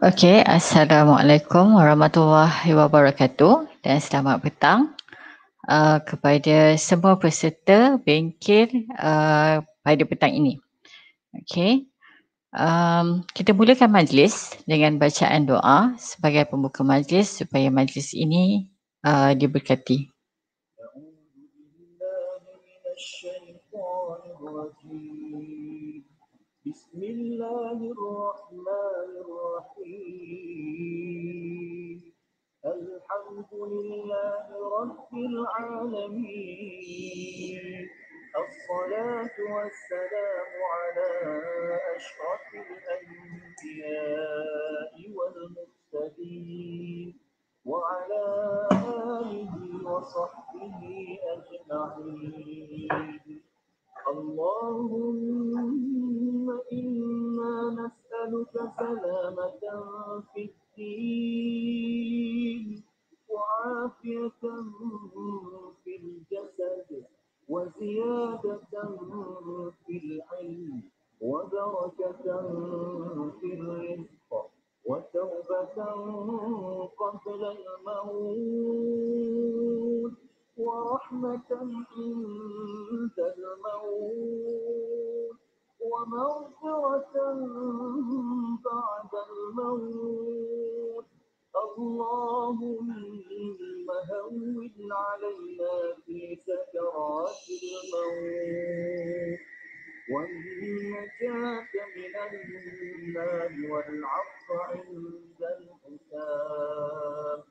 Okey, Assalamualaikum warahmatullahi wabarakatuh dan selamat petang uh, kepada semua peserta bengkel uh, pada petang ini. Okey, um, kita mulakan majlis dengan bacaan doa sebagai pembuka majlis supaya majlis ini uh, diberkati. Ya'udhu billahi بسم الله الرحمن الرحيم الحمد لله رب العالمين الصلاة والسلام على أشرف الأنبياء والمرسلين وعلى آله وصحبه أجمعين اللهم إنا نسألك سلامة في الدين وعافية في الجسد وزيادة في العلم وبركة في الرزق وتوبة قبل الموت ورحمة عند الموت ومغفرة بعد الموت اللهم هون علينا في سكرات الموت والنجاة من النار والعفو عند الحساب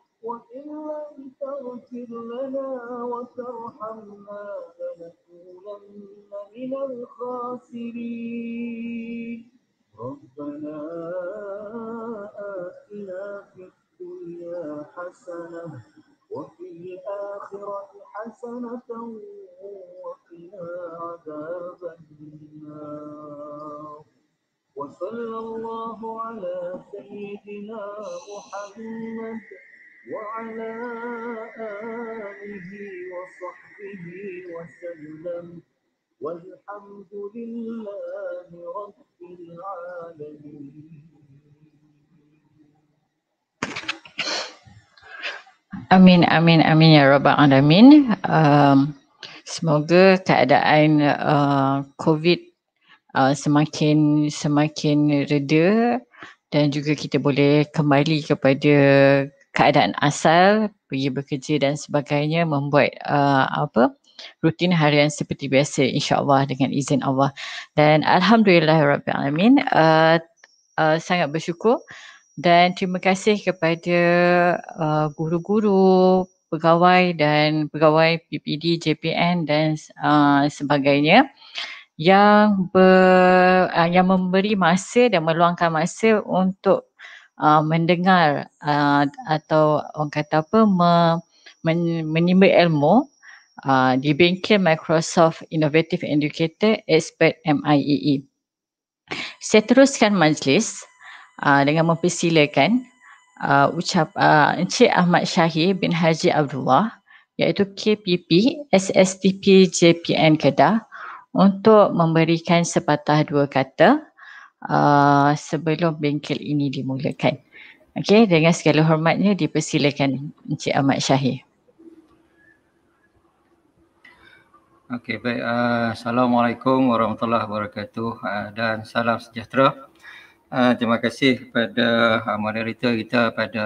اغفر لنا وترحمنا لنكونن من الخاسرين ربنا آتنا في الدنيا حسنة وفي الآخرة حسنة وقنا عذاب النار وصلى الله على سيدنا محمد وعلى آله وصحبه وسلم والحمد لله رب العالمين Amin, amin, amin ya Rabbal Alamin. Um, semoga keadaan uh, COVID uh, semakin semakin reda dan juga kita boleh kembali kepada keadaan asal, pergi bekerja dan sebagainya membuat uh, apa rutin harian seperti biasa insyaallah dengan izin Allah. Dan alhamdulillah rabbil alamin uh, uh, sangat bersyukur dan terima kasih kepada uh, guru-guru, pegawai dan pegawai PPD JPN dan uh, sebagainya yang ber, uh, yang memberi masa dan meluangkan masa untuk uh, mendengar uh, atau orang kata apa me, men, menimba ilmu uh, di bengkel Microsoft Innovative Educator Expert MIEE. E. Saya teruskan majlis uh, dengan mempersilakan uh, ucap uh, Encik Ahmad Syahir bin Haji Abdullah iaitu KPP SSTP JPN Kedah untuk memberikan sepatah dua kata Uh, sebelum bengkel ini dimulakan. Okey, dengan segala hormatnya dipersilakan Encik Ahmad Syahir. Okey, baik. Uh, Assalamualaikum warahmatullahi wabarakatuh uh, dan salam sejahtera. Uh, terima kasih kepada uh, moderator kita pada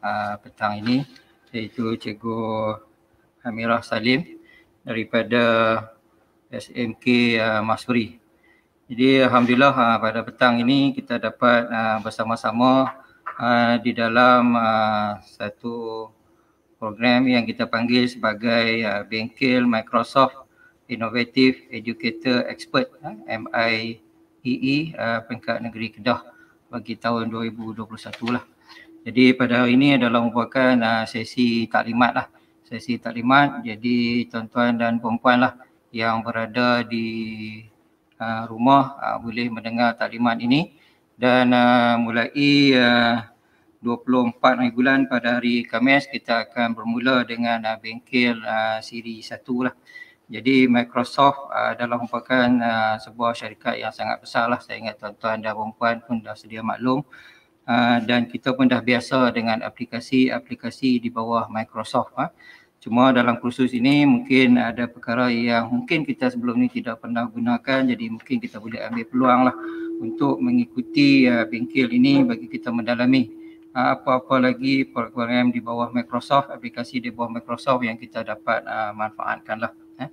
uh, petang ini iaitu Cikgu Amirah Salim daripada SMK uh, Masuri. Jadi alhamdulillah uh, pada petang ini kita dapat uh, bersama-sama uh, di dalam uh, satu program yang kita panggil sebagai uh, Bengkel Microsoft Innovative Educator Expert uh, MIEE uh, e, peringkat negeri Kedah bagi tahun 2021 lah. Jadi pada hari ini adalah merupakan uh, sesi taklimat lah. Sesi taklimat jadi tuan-tuan dan puan-puan lah yang berada di Ah, rumah uh, boleh mendengar taklimat ini dan uh, mulai uh, 24 hari bulan pada hari Khamis kita akan bermula dengan uh, bengkel uh, siri satu lah. Jadi Microsoft adalah merupakan uh, sebuah syarikat yang sangat besar lah. Saya ingat tuan-tuan dan perempuan pun dah sedia maklum. Uh, dan kita pun dah biasa dengan aplikasi-aplikasi di bawah Microsoft. Uh. Cuma dalam kursus ini mungkin ada perkara yang mungkin kita sebelum ini tidak pernah gunakan jadi mungkin kita boleh ambil peluang lah untuk mengikuti uh, bengkel ini bagi kita mendalami uh, apa-apa lagi program di bawah Microsoft, aplikasi di bawah Microsoft yang kita dapat uh, manfaatkan lah. Eh.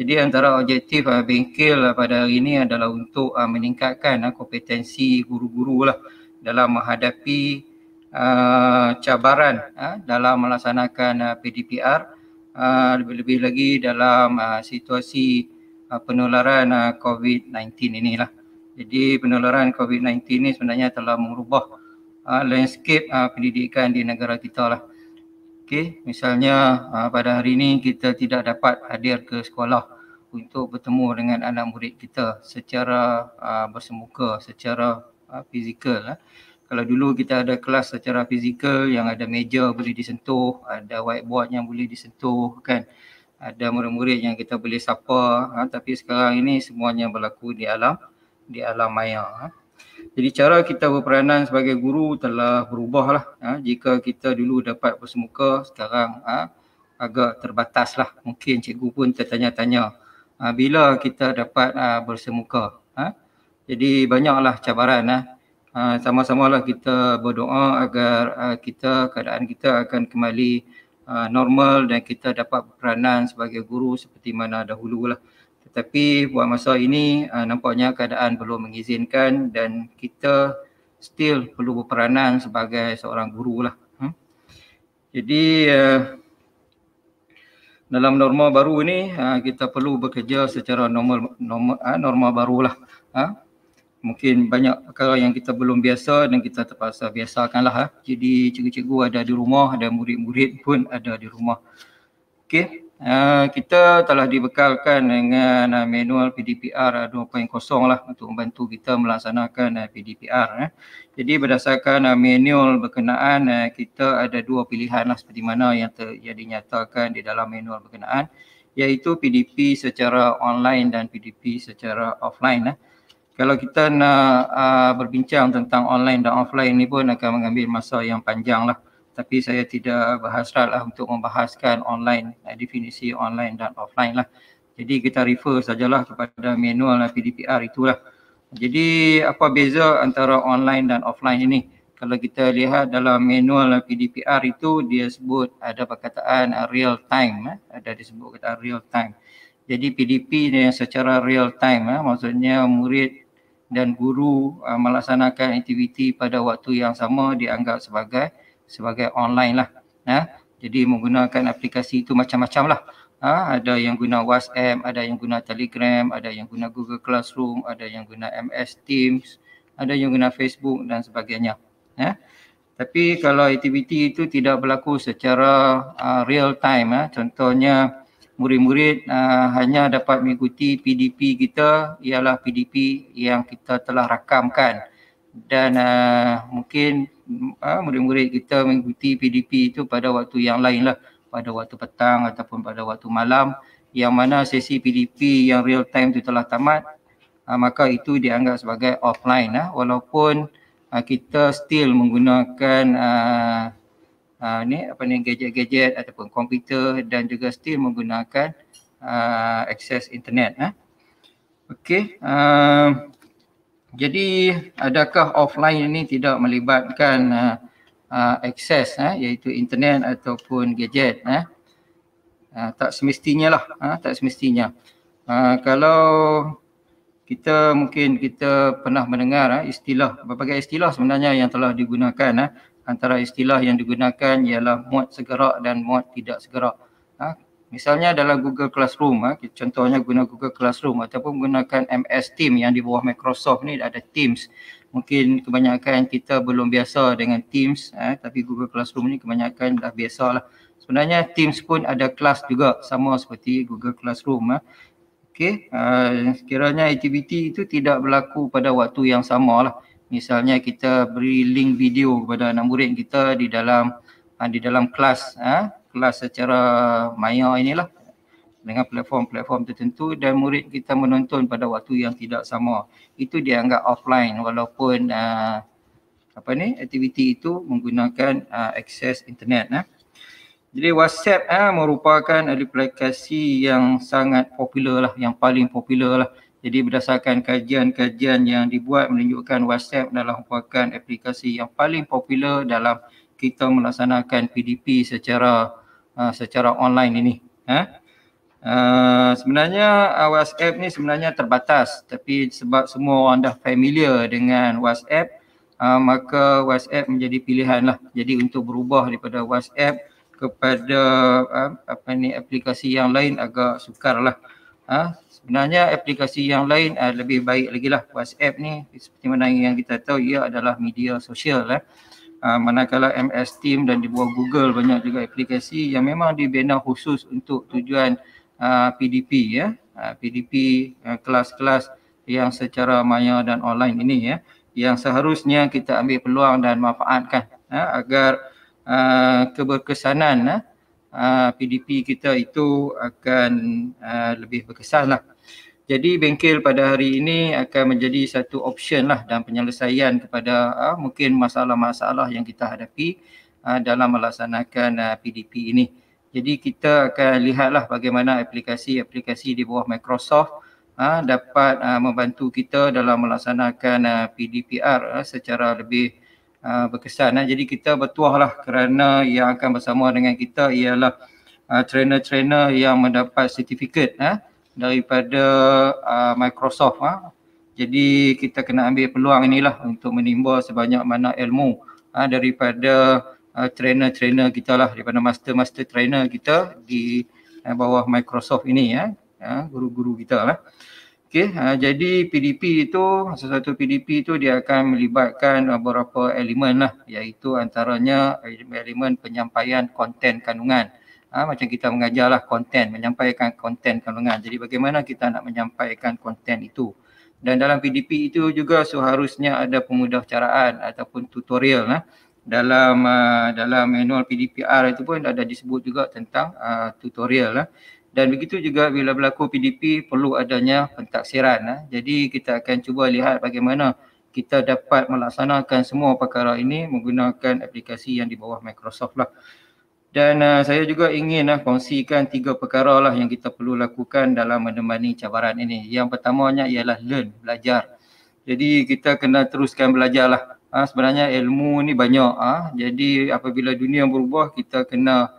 Jadi antara objektif uh, bengkel uh, pada hari ini adalah untuk uh, meningkatkan uh, kompetensi guru-guru lah dalam menghadapi uh, cabaran uh, dalam melaksanakan uh, PDPR uh, lebih-lebih lagi dalam uh, situasi uh, penularan uh, COVID-19 inilah. Jadi penularan COVID-19 ini sebenarnya telah mengubah uh, landscape uh, pendidikan di negara kita lah. Okey, misalnya uh, pada hari ini kita tidak dapat hadir ke sekolah untuk bertemu dengan anak murid kita secara uh, bersemuka, secara uh, fizikal. Uh kalau dulu kita ada kelas secara fizikal yang ada meja boleh disentuh, ada whiteboard yang boleh disentuh kan. Ada murid-murid yang kita boleh sapa ha? tapi sekarang ini semuanya berlaku di alam di alam maya. Ha? Jadi cara kita berperanan sebagai guru telah berubah lah. Ha? Jika kita dulu dapat bersemuka sekarang ha? agak terbatas lah. Mungkin cikgu pun tertanya-tanya ha? bila kita dapat ha? bersemuka. Ha? Jadi banyaklah cabaran ha? sama ah, sama lah kita berdoa agar uh, kita keadaan kita akan kembali uh, normal dan kita dapat peranan sebagai guru seperti mana dahulu lah. Tetapi buat masa ini uh, nampaknya keadaan belum mengizinkan dan kita still perlu berperanan sebagai seorang guru lah. Hmm? Jadi uh, dalam norma baru ini kita perlu bekerja secara normal normal, uh, norma baru lah mungkin banyak perkara yang kita belum biasa dan kita terpaksa biasakanlah. Eh. Jadi cikgu-cikgu ada di rumah ada murid-murid pun ada di rumah. Okey, uh, kita telah dibekalkan dengan uh, manual PDPR 2.0 lah untuk membantu kita melaksanakan uh, PDPR. Eh. Jadi berdasarkan uh, manual berkenaan, uh, kita ada dua pilihan lah seperti mana yang, ter, yang dinyatakan di dalam manual berkenaan iaitu PDP secara online dan PDP secara offline. Eh kalau kita nak uh, berbincang tentang online dan offline ni pun akan mengambil masa yang panjang lah. Tapi saya tidak berhasrat lah untuk membahaskan online, uh, definisi online dan offline lah. Jadi kita refer sajalah kepada manual PDPR itulah. Jadi apa beza antara online dan offline ini? Kalau kita lihat dalam manual PDPR itu dia sebut ada perkataan real time. Eh? Ada disebut kata real time. Jadi PDP yang secara real time eh? maksudnya murid dan guru uh, melaksanakan aktiviti pada waktu yang sama dianggap sebagai sebagai online lah. Ya. Jadi menggunakan aplikasi itu macam-macam lah. Ha, ada yang guna WhatsApp, ada yang guna Telegram, ada yang guna Google Classroom, ada yang guna MS Teams, ada yang guna Facebook dan sebagainya. Ya. Tapi kalau aktiviti itu tidak berlaku secara uh, real time, ya. contohnya murid-murid uh, hanya dapat mengikuti PDP kita ialah PDP yang kita telah rakamkan dan uh, mungkin uh, murid-murid kita mengikuti PDP itu pada waktu yang lainlah pada waktu petang ataupun pada waktu malam yang mana sesi PDP yang real time itu telah tamat uh, maka itu dianggap sebagai offline uh, walaupun uh, kita still menggunakan uh, uh, ni apa ni gadget-gadget ataupun komputer dan juga still menggunakan uh, akses internet eh. Okey, uh, jadi adakah offline ini tidak melibatkan uh, uh, akses eh iaitu internet ataupun gadget eh? Uh, tak semestinya lah, uh, tak semestinya. Uh, kalau kita mungkin kita pernah mendengar uh, istilah, berbagai istilah sebenarnya yang telah digunakan uh, antara istilah yang digunakan ialah muat segera dan muat tidak segera. Ha? Misalnya dalam Google Classroom, ha? contohnya guna Google Classroom ataupun gunakan MS Team yang di bawah Microsoft ni ada Teams. Mungkin kebanyakan kita belum biasa dengan Teams ha? tapi Google Classroom ni kebanyakan dah biasa lah. Sebenarnya Teams pun ada kelas juga sama seperti Google Classroom. Ha? Okey, uh, sekiranya aktiviti itu tidak berlaku pada waktu yang sama lah misalnya kita beri link video kepada anak murid kita di dalam uh, di dalam kelas uh, kelas secara maya inilah dengan platform-platform tertentu dan murid kita menonton pada waktu yang tidak sama itu dianggap offline walaupun uh, apa ni aktiviti itu menggunakan uh, akses internet uh. jadi WhatsApp uh, merupakan aplikasi yang sangat popular lah yang paling popular lah jadi berdasarkan kajian-kajian yang dibuat menunjukkan WhatsApp adalah merupakan aplikasi yang paling popular dalam kita melaksanakan PDP secara uh, secara online ini. Ha? Uh, sebenarnya uh, WhatsApp ni sebenarnya terbatas tapi sebab semua orang dah familiar dengan WhatsApp uh, maka WhatsApp menjadi pilihan lah. Jadi untuk berubah daripada WhatsApp kepada uh, apa ni aplikasi yang lain agak sukar lah. Uh, sebenarnya aplikasi yang lain uh, lebih baik lagi lah WhatsApp ni seperti mana yang kita tahu ia adalah media sosial eh. Uh, manakala MS Team dan di bawah Google banyak juga aplikasi yang memang dibina khusus untuk tujuan uh, ah, PDP ya. Uh, ah, PDP uh, eh, kelas-kelas yang secara maya dan online ini ya yang seharusnya kita ambil peluang dan manfaatkan ya, agar uh, keberkesanan uh, eh, PDP kita itu akan uh, lebih berkesan lah. Jadi bengkel pada hari ini akan menjadi satu option lah dan penyelesaian kepada uh, mungkin masalah-masalah yang kita hadapi uh, dalam melaksanakan uh, ah, PDP ini. Jadi kita akan lihatlah bagaimana aplikasi-aplikasi di bawah Microsoft uh, dapat uh, membantu kita dalam melaksanakan uh, PDPR uh, secara lebih uh, berkesan. Uh. Jadi kita bertuahlah kerana yang akan bersama dengan kita ialah uh, trainer-trainer yang mendapat sertifikat. Uh, daripada uh, Microsoft. Ha? Jadi kita kena ambil peluang inilah untuk menimba sebanyak mana ilmu ha? daripada uh, trainer-trainer kita lah, daripada master-master trainer kita di uh, bawah Microsoft ini ya, ha? ha? guru-guru kita lah. Okay, uh, jadi PDP itu, sesuatu PDP itu dia akan melibatkan beberapa elemen lah iaitu antaranya elemen penyampaian konten kandungan ha, macam kita mengajarlah konten, menyampaikan konten kandungan. Jadi bagaimana kita nak menyampaikan konten itu. Dan dalam PDP itu juga seharusnya ada pemudah caraan ataupun tutorial. lah Dalam uh, dalam manual PDPR itu pun ada disebut juga tentang uh, tutorial. lah. Dan begitu juga bila berlaku PDP perlu adanya pentaksiran. Ha. Jadi kita akan cuba lihat bagaimana kita dapat melaksanakan semua perkara ini menggunakan aplikasi yang di bawah Microsoft lah. Dan uh, saya juga ingin uh, kongsikan tiga perkara lah yang kita perlu lakukan dalam menemani cabaran ini. Yang pertamanya ialah learn, belajar. Jadi kita kena teruskan belajar lah. Uh, sebenarnya ilmu ni banyak. Uh. Jadi apabila dunia berubah, kita kena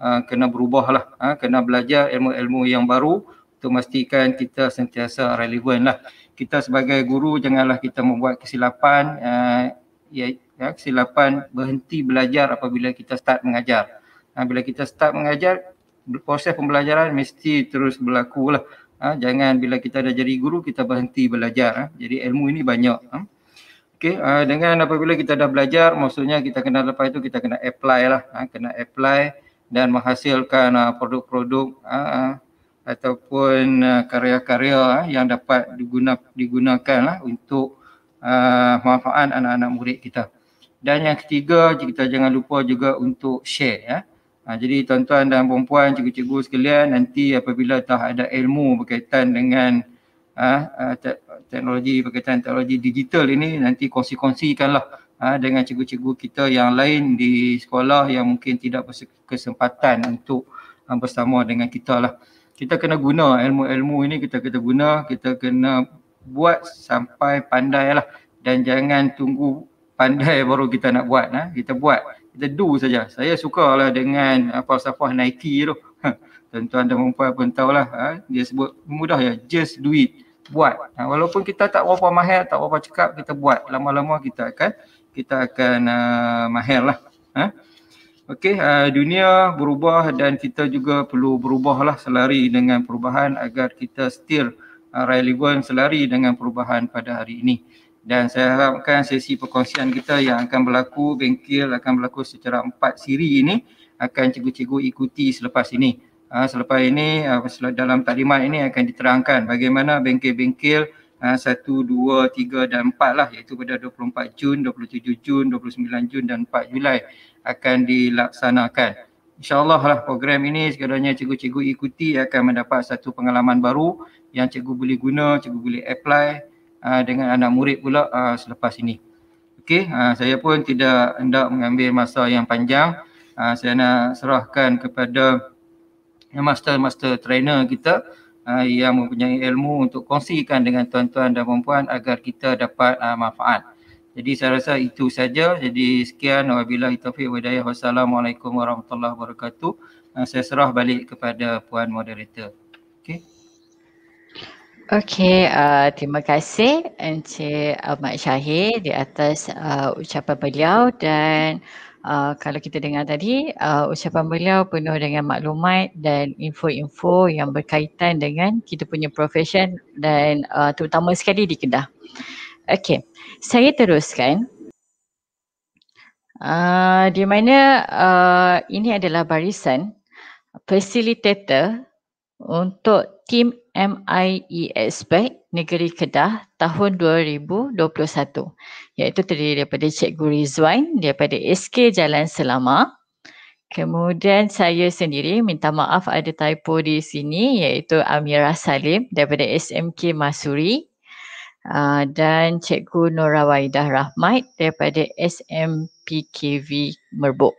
uh, kena berubah lah. Uh. Kena belajar ilmu-ilmu yang baru untuk memastikan kita sentiasa relevan lah. Kita sebagai guru janganlah kita membuat kesilapan. Uh, ya, ya, kesilapan berhenti belajar apabila kita start mengajar ha, bila kita start mengajar proses pembelajaran mesti terus berlaku lah ha, jangan bila kita dah jadi guru kita berhenti belajar ha. jadi ilmu ini banyak ha. Okay, ha, dengan apabila kita dah belajar maksudnya kita kena lepas itu kita kena apply lah ha, kena apply dan menghasilkan uh, produk-produk uh, ataupun uh, karya-karya uh, yang dapat diguna, digunakan uh, untuk uh, manfaat anak-anak murid kita. Dan yang ketiga, kita jangan lupa juga untuk share. Uh. Ha, jadi tuan-tuan dan puan-puan, cikgu-cikgu sekalian nanti apabila dah ada ilmu berkaitan dengan ha, ha, te- teknologi berkaitan teknologi digital ini nanti kongsi-kongsikanlah ha, dengan cikgu-cikgu kita yang lain di sekolah yang mungkin tidak berkesempatan untuk ha, bersama dengan kita lah. Kita kena guna ilmu-ilmu ini kita kena guna, kita kena buat sampai pandai lah dan jangan tunggu pandai baru kita nak buat. Ha. Kita buat kita do saja. Saya sukalah dengan uh, falsafah Nike tu. Tuan-tuan dan perempuan pun tahulah. Ha? Dia sebut mudah ya. Just do it. Buat. Ha, walaupun kita tak berapa mahir, tak berapa cakap, kita buat. Lama-lama kita akan kita akan uh, eh, mahir lah. Ha? Okey, uh, dunia berubah dan kita juga perlu berubah lah selari dengan perubahan agar kita still uh, relevan selari dengan perubahan pada hari ini dan saya harapkan sesi perkongsian kita yang akan berlaku bengkel akan berlaku secara empat siri ini akan cikgu-cikgu ikuti selepas ini. Ha, selepas ini ha, dalam taklimat ini akan diterangkan bagaimana bengkel-bengkel ha, satu, dua, tiga dan empat lah iaitu pada 24 Jun, 27 Jun, 29 Jun dan 4 Julai akan dilaksanakan. InsyaAllah lah program ini sekadarnya cikgu-cikgu ikuti akan mendapat satu pengalaman baru yang cikgu boleh guna, cikgu boleh apply Ah, dengan anak murid pula uh, selepas ini. Okey, uh, saya pun tidak hendak mengambil masa yang panjang. Uh, saya nak serahkan kepada master-master trainer kita uh, yang mempunyai ilmu untuk kongsikan dengan tuan-tuan dan puan-puan agar kita dapat uh, manfaat. Jadi saya rasa itu saja. Jadi sekian wabillahi taufiq wa hidayah. Wassalamualaikum warahmatullahi wabarakatuh. saya serah balik kepada puan moderator. Okey. Okey, uh, terima kasih Encik Ahmad Syahir di atas uh, ucapan beliau dan Uh, kalau kita dengar tadi, uh, ucapan beliau penuh dengan maklumat dan info-info yang berkaitan dengan kita punya profession dan uh, terutama sekali di Kedah. Okey, saya teruskan. Uh, di mana uh, ini adalah barisan facilitator untuk tim MIES Bank Negeri Kedah tahun 2021 iaitu terdiri daripada Cikgu Rizwan daripada SK Jalan Selama kemudian saya sendiri minta maaf ada typo di sini iaitu Amira Salim daripada SMK Masuri ah, dan Cikgu Nora Waidah Rahmat daripada SMPKV Merbuk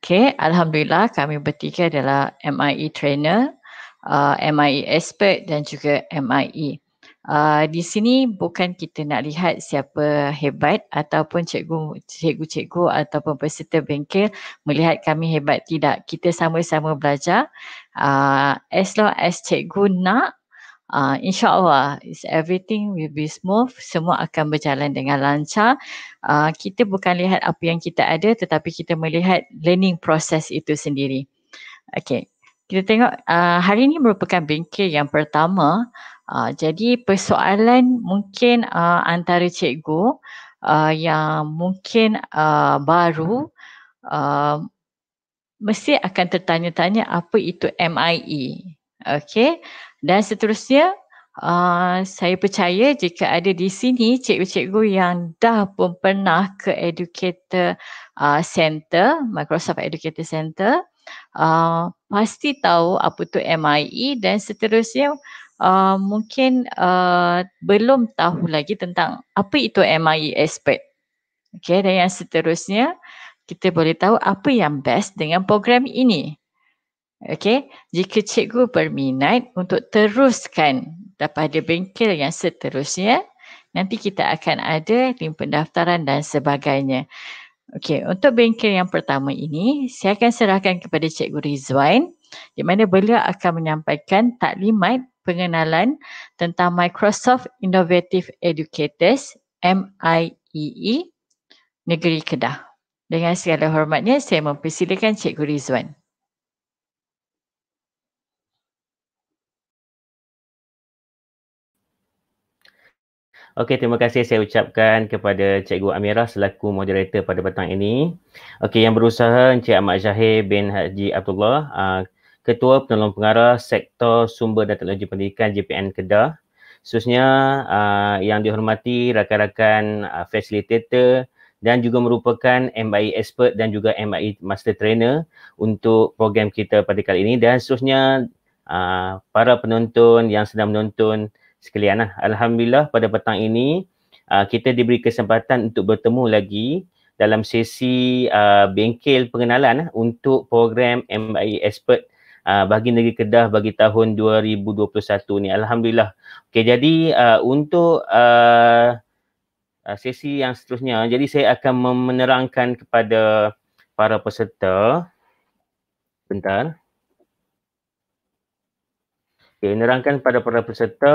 Okay, Alhamdulillah kami bertiga adalah MIE trainer uh, MIE expert dan juga MIE. Uh, di sini bukan kita nak lihat siapa hebat ataupun cikgu, cikgu-cikgu ataupun peserta bengkel melihat kami hebat tidak. Kita sama-sama belajar. Uh, as long as cikgu nak, uh, insyaAllah everything will be smooth. Semua akan berjalan dengan lancar. Uh, kita bukan lihat apa yang kita ada tetapi kita melihat learning process itu sendiri. Okay kita tengok uh, hari ini merupakan bengkel yang pertama. Uh, jadi persoalan mungkin uh, antara cikgu uh, yang mungkin uh, baru uh, mesti akan tertanya-tanya apa itu MIE. Okay, Dan seterusnya Uh, saya percaya jika ada di sini cikgu-cikgu yang dah pun pernah ke Educator uh, Center, Microsoft Educator Center, uh, pasti tahu apa tu MIE dan seterusnya uh, mungkin uh, belum tahu lagi tentang apa itu MIE expert. Okey dan yang seterusnya kita boleh tahu apa yang best dengan program ini. Okey, jika cikgu berminat untuk teruskan daripada bengkel yang seterusnya, nanti kita akan ada link pendaftaran dan sebagainya. Okey, untuk bengkel yang pertama ini, saya akan serahkan kepada Cikgu Rizwan di mana beliau akan menyampaikan taklimat pengenalan tentang Microsoft Innovative Educators MIEE e, Negeri Kedah. Dengan segala hormatnya, saya mempersilakan Cikgu Rizwan. Okey, terima kasih saya ucapkan kepada Cikgu Amirah selaku moderator pada petang ini. Okey, yang berusaha Encik Ahmad Zahir bin Haji Abdullah, uh, Ketua Penolong Pengarah Sektor Sumber dan Teknologi Pendidikan JPN Kedah. Khususnya uh, ah, yang dihormati rakan-rakan uh, ah, facilitator dan juga merupakan MI expert dan juga MI master trainer untuk program kita pada kali ini dan seterusnya uh, para penonton yang sedang menonton sekalian lah. Alhamdulillah pada petang ini uh, kita diberi kesempatan untuk bertemu lagi dalam sesi uh, bengkel pengenalan uh, untuk program MIA Expert uh, bagi negeri Kedah bagi tahun 2021 ni. Alhamdulillah. Okey jadi uh, untuk uh, uh, sesi yang seterusnya jadi saya akan menerangkan kepada para peserta bentar Okay, nerangkan kepada para peserta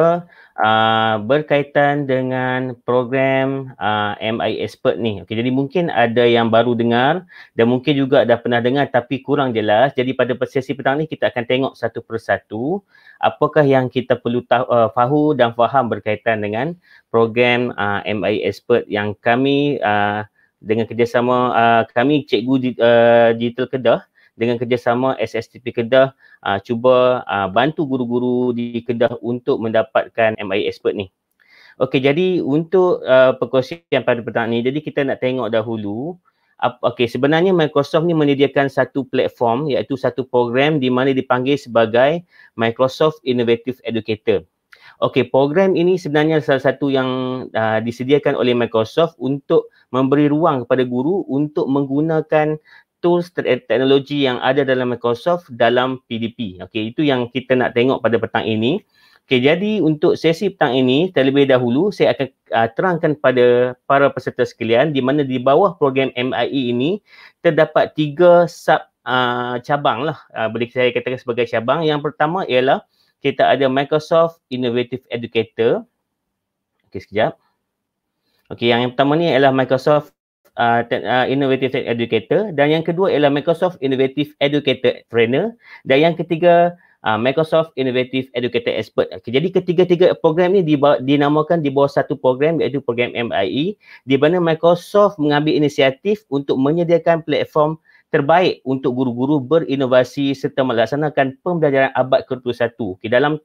uh, berkaitan dengan program uh, MI Expert ni. Okay, jadi mungkin ada yang baru dengar dan mungkin juga dah pernah dengar tapi kurang jelas. Jadi pada sesi petang ni kita akan tengok satu persatu apakah yang kita perlu tahu uh, fahu dan faham berkaitan dengan program uh, MI Expert yang kami uh, dengan kerjasama uh, kami Cikgu uh, Digital Kedah dengan kerjasama SSTP Kedah uh, cuba uh, bantu guru-guru di Kedah untuk mendapatkan MIA expert ni. Okey jadi untuk uh, perkongsian pada petang ni jadi kita nak tengok dahulu Okey, sebenarnya Microsoft ni menyediakan satu platform iaitu satu program di mana dipanggil sebagai Microsoft Innovative Educator. Okey, program ini sebenarnya salah satu yang uh, disediakan oleh Microsoft untuk memberi ruang kepada guru untuk menggunakan tools teknologi yang ada dalam Microsoft dalam PDP. Okey, itu yang kita nak tengok pada petang ini. Okey, jadi untuk sesi petang ini terlebih dahulu saya akan uh, terangkan pada para peserta sekalian di mana di bawah program MIE ini terdapat tiga sub uh, cabang lah. Uh, boleh saya katakan sebagai cabang. Yang pertama ialah kita ada Microsoft Innovative Educator. Okey, sekejap. Okey, yang pertama ni ialah Microsoft Uh, uh, Innovative Educator dan yang kedua ialah Microsoft Innovative Educator Trainer dan yang ketiga uh, Microsoft Innovative Educator Expert. Okay, jadi ketiga-tiga program ni dinamakan di bawah satu program iaitu program MIE di mana Microsoft mengambil inisiatif untuk menyediakan platform terbaik untuk guru-guru berinovasi serta melaksanakan pembelajaran abad ke-21. Okay, dalam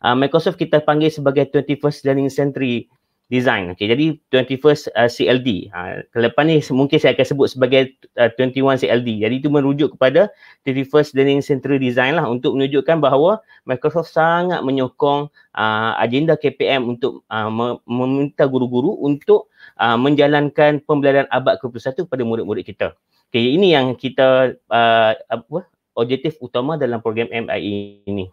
uh, Microsoft kita panggil sebagai 21st Learning Century design. Okay, jadi 21st uh, CLD. Ha, kelepas ni mungkin saya akan sebut sebagai uh, 21 CLD. Jadi itu merujuk kepada 21st Learning Center Design lah untuk menunjukkan bahawa Microsoft sangat menyokong uh, agenda KPM untuk uh, meminta guru-guru untuk uh, menjalankan pembelajaran abad ke-21 pada murid-murid kita. Okay, ini yang kita uh, apa objektif utama dalam program MIE ini.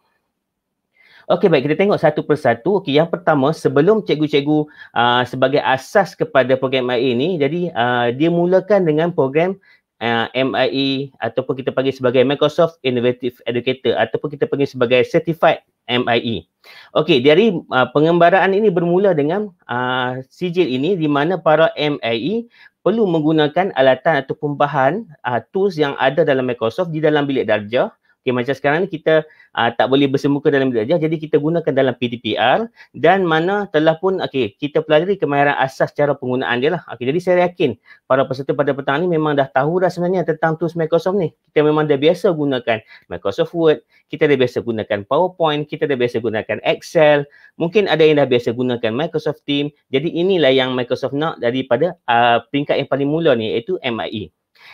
Okey baik kita tengok satu persatu. Okey yang pertama sebelum cikgu-cikgu uh, sebagai asas kepada program MIA ini jadi uh, dia mulakan dengan program uh, MIA ataupun kita panggil sebagai Microsoft Innovative Educator ataupun kita panggil sebagai Certified MIE. Okey, dari uh, pengembaraan ini bermula dengan uh, sijil ini di mana para MIE perlu menggunakan alatan ataupun bahan uh, tools yang ada dalam Microsoft di dalam bilik darjah Okay, macam sekarang ni kita uh, tak boleh bersemuka dalam darjah jadi kita gunakan dalam PTPR dan mana telah pun okay kita pelajari kemahiran asas cara penggunaan dia lah. Okay, jadi saya yakin para peserta pada petang ni memang dah tahu dah sebenarnya tentang tools Microsoft ni. Kita memang dah biasa gunakan Microsoft Word, kita dah biasa gunakan PowerPoint, kita dah biasa gunakan Excel, mungkin ada yang dah biasa gunakan Microsoft Team. Jadi inilah yang Microsoft nak daripada uh, peringkat yang paling mula ni iaitu MIE.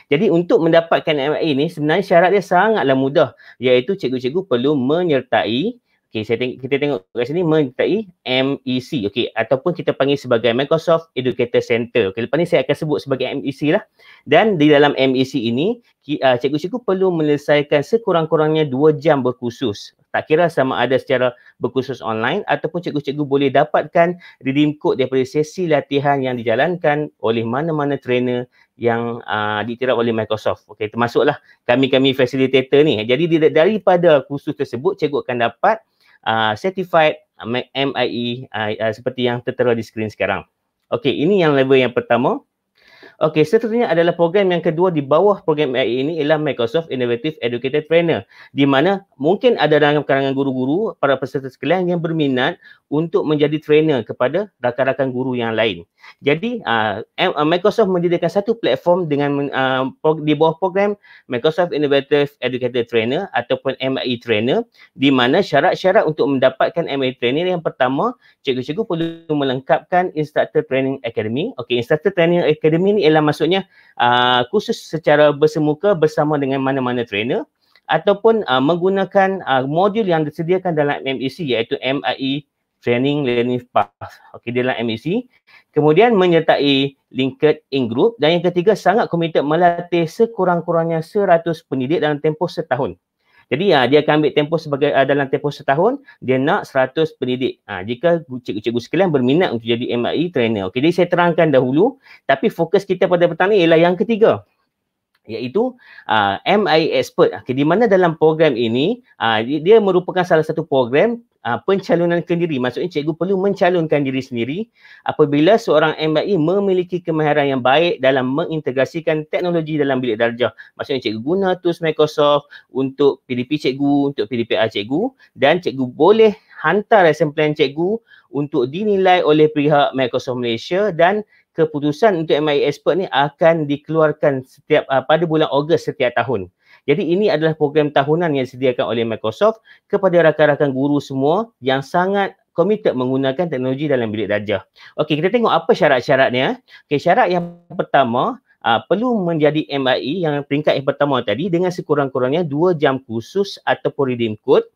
Jadi untuk mendapatkan MIA ni sebenarnya syarat dia sangatlah mudah iaitu cikgu-cikgu perlu menyertai Okay, saya teng- kita tengok kat sini menyertai MEC. Okay, ataupun kita panggil sebagai Microsoft Educator Center. Okay, lepas ni saya akan sebut sebagai MEC lah. Dan di dalam MEC ini, uh, cikgu-cikgu perlu menyelesaikan sekurang-kurangnya dua jam berkhusus. Tak kira sama ada secara berkhusus online ataupun cikgu-cikgu boleh dapatkan redeem code daripada sesi latihan yang dijalankan oleh mana-mana trainer yang uh, ah, diiktiraf oleh Microsoft. Okey, termasuklah kami-kami facilitator ni. Jadi daripada kursus tersebut, cikgu akan dapat uh, certified ah, MIE uh, uh, seperti yang tertera di skrin sekarang. Okey, ini yang level yang pertama. Okey, seterusnya adalah program yang kedua di bawah program AI ini ialah Microsoft Innovative Educated Trainer di mana mungkin ada dalam kalangan guru-guru para peserta sekalian yang berminat untuk menjadi trainer kepada rakan-rakan guru yang lain. Jadi, uh, Microsoft menjadikan satu platform dengan uh, di bawah program Microsoft Innovative Educated Trainer ataupun MIE Trainer di mana syarat-syarat untuk mendapatkan MIE Trainer yang pertama, cikgu-cikgu perlu melengkapkan Instructor Training Academy. Okey, Instructor Training Academy ni ialah maksudnya uh, khusus secara bersemuka bersama dengan mana-mana trainer ataupun uh, menggunakan uh, modul yang disediakan dalam MEC iaitu MIE Training Learning Path Okey, dalam MEC. Kemudian menyertai linked in group dan yang ketiga sangat komited melatih sekurang-kurangnya 100 pendidik dalam tempoh setahun. Jadi uh, dia akan ambil tempoh sebagai uh, dalam tempoh setahun dia nak 100 pendidik. Uh, jika cikgu-cikgu sekalian berminat untuk jadi MIE trainer. Okey, jadi saya terangkan dahulu tapi fokus kita pada petang ni ialah yang ketiga iaitu uh, MIE expert. Okay, di mana dalam program ini uh, dia merupakan salah satu program uh, pencalonan kendiri. Maksudnya cikgu perlu mencalonkan diri sendiri apabila seorang MIE memiliki kemahiran yang baik dalam mengintegrasikan teknologi dalam bilik darjah. Maksudnya cikgu guna tools Microsoft untuk PDP cikgu, untuk PDPA cikgu dan cikgu boleh hantar lesson plan cikgu untuk dinilai oleh pihak Microsoft Malaysia dan keputusan untuk MIE expert ni akan dikeluarkan setiap uh, pada bulan Ogos setiap tahun. Jadi ini adalah program tahunan yang disediakan oleh Microsoft kepada rakan-rakan guru semua yang sangat komited menggunakan teknologi dalam bilik darjah. Okey, kita tengok apa syarat-syaratnya. Okey, syarat yang pertama Uh, perlu menjadi MIE yang peringkat yang pertama tadi dengan sekurang-kurangnya dua jam khusus ataupun redeem code.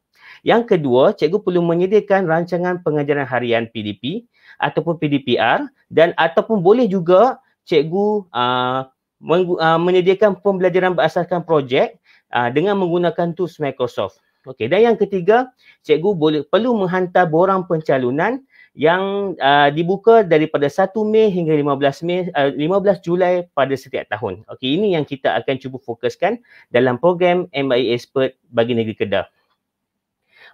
Yang kedua, cikgu perlu menyediakan rancangan pengajaran harian PDP ataupun PDPR dan ataupun boleh juga cikgu uh, uh, menyediakan pembelajaran berasaskan projek Ah, dengan menggunakan tools Microsoft. Okey, dan yang ketiga, cikgu boleh perlu menghantar borang pencalonan yang uh, dibuka daripada 1 Mei hingga 15 Mei uh, ah, 15 Julai pada setiap tahun. Okey, ini yang kita akan cuba fokuskan dalam program MIA Expert bagi negeri Kedah.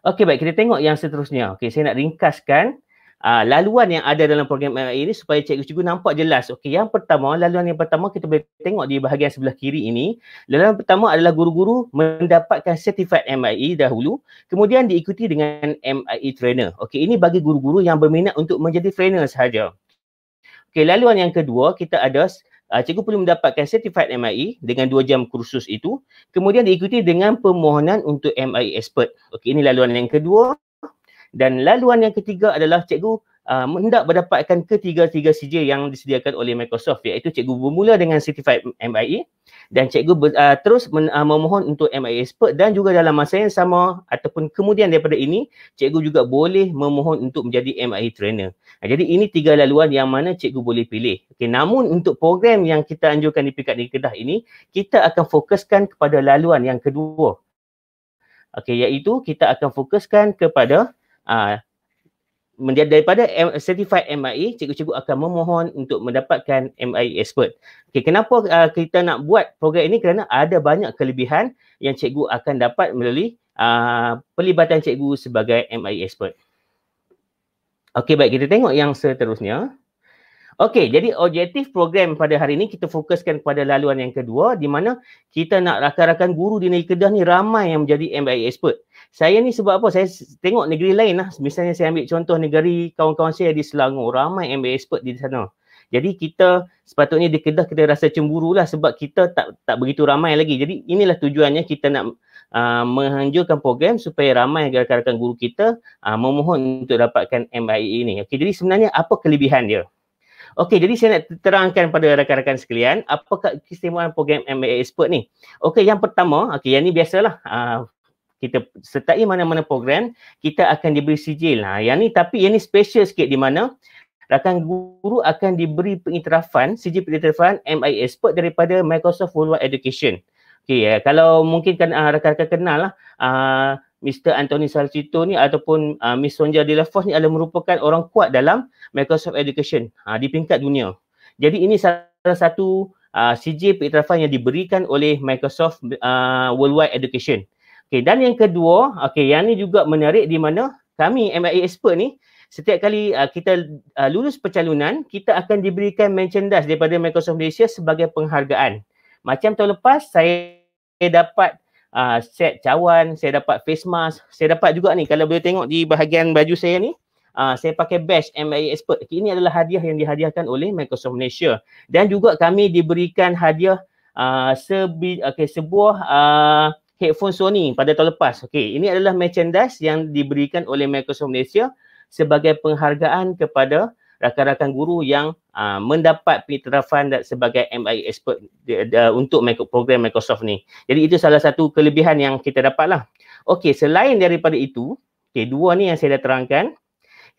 Okey, baik kita tengok yang seterusnya. Okey, saya nak ringkaskan uh, laluan yang ada dalam program MRA eh, ini supaya cikgu-cikgu nampak jelas. Okey, yang pertama, laluan yang pertama kita boleh tengok di bahagian sebelah kiri ini. Laluan pertama adalah guru-guru mendapatkan sertifikat MRA e dahulu, kemudian diikuti dengan MRA e trainer. Okey, ini bagi guru-guru yang berminat untuk menjadi trainer sahaja. Okey, laluan yang kedua kita ada Uh, cikgu perlu mendapatkan certified MIE dengan dua jam kursus itu kemudian diikuti dengan permohonan untuk MIE expert. Okey ini laluan yang kedua. Dan laluan yang ketiga adalah cikgu uh, hendak mendapatkan ketiga-tiga CJ yang disediakan oleh Microsoft iaitu cikgu bermula dengan certified MIE dan cikgu ber, uh, terus men, uh, memohon untuk MIE expert dan juga dalam masa yang sama ataupun kemudian daripada ini cikgu juga boleh memohon untuk menjadi MIE trainer. Uh, jadi ini tiga laluan yang mana cikgu boleh pilih. Okay, namun untuk program yang kita anjurkan di Pekat Negeri Kedah ini kita akan fokuskan kepada laluan yang kedua. Okey iaitu kita akan fokuskan kepada uh, daripada M- certified MIA, cikgu-cikgu akan memohon untuk mendapatkan MIA expert. Okay, kenapa uh, kita nak buat program ini? Kerana ada banyak kelebihan yang cikgu akan dapat melalui uh, pelibatan cikgu sebagai MIA expert. Okey, baik. Kita tengok yang seterusnya. Okey, jadi objektif program pada hari ini kita fokuskan kepada laluan yang kedua di mana kita nak rakan-rakan guru di negeri Kedah ni ramai yang menjadi MBA expert. Saya ni sebab apa? Saya tengok negeri lain lah. Misalnya saya ambil contoh negeri kawan-kawan saya di Selangor. Ramai MBA expert di sana. Jadi kita sepatutnya di Kedah kita rasa cemburu lah sebab kita tak tak begitu ramai lagi. Jadi inilah tujuannya kita nak uh, menghanjurkan program supaya ramai rakan-rakan guru kita uh, memohon untuk dapatkan MIA ini. Okey, jadi sebenarnya apa kelebihan dia? Okey, jadi saya nak terangkan pada rakan-rakan sekalian apakah keistimewaan program MBA Expert ni. Okey, yang pertama, okey, yang ni biasalah. Uh, kita sertai mana-mana program, kita akan diberi sijil. Ha, yang ni tapi yang ni special sikit di mana rakan guru akan diberi pengiktirafan, sijil pengiktirafan MI Expert daripada Microsoft Worldwide Education. Okey, ya. kalau mungkin kan uh, rakan-rakan kenal lah, uh, Mr. Anthony Salcito ni ataupun uh, Miss Sonja Delafos ni adalah merupakan orang kuat dalam Microsoft Education uh, di peringkat dunia. Jadi ini salah satu uh, ah, CJ pengiktirafan yang diberikan oleh Microsoft uh, Worldwide Education. Okay, dan yang kedua, okay, yang ni juga menarik di mana kami MIA Expert ni setiap kali uh, kita uh, lulus pencalonan, kita akan diberikan merchandise daripada Microsoft Malaysia sebagai penghargaan. Macam tahun lepas, saya dapat uh, set cawan, saya dapat face mask, saya dapat juga ni kalau boleh tengok di bahagian baju saya ni Uh, saya pakai badge MIA Expert. Okay, ini adalah hadiah yang dihadiahkan oleh Microsoft Malaysia. Dan juga kami diberikan hadiah uh, ah, sebi, okay, sebuah uh, headphone Sony pada tahun lepas. Okay, ini adalah merchandise yang diberikan oleh Microsoft Malaysia sebagai penghargaan kepada rakan-rakan guru yang Ah, mendapat pengiktirafan sebagai MI expert di, di, di, untuk micro program Microsoft ni. Jadi itu salah satu kelebihan yang kita dapat lah. Okey, selain daripada itu, okay, dua ni yang saya dah terangkan.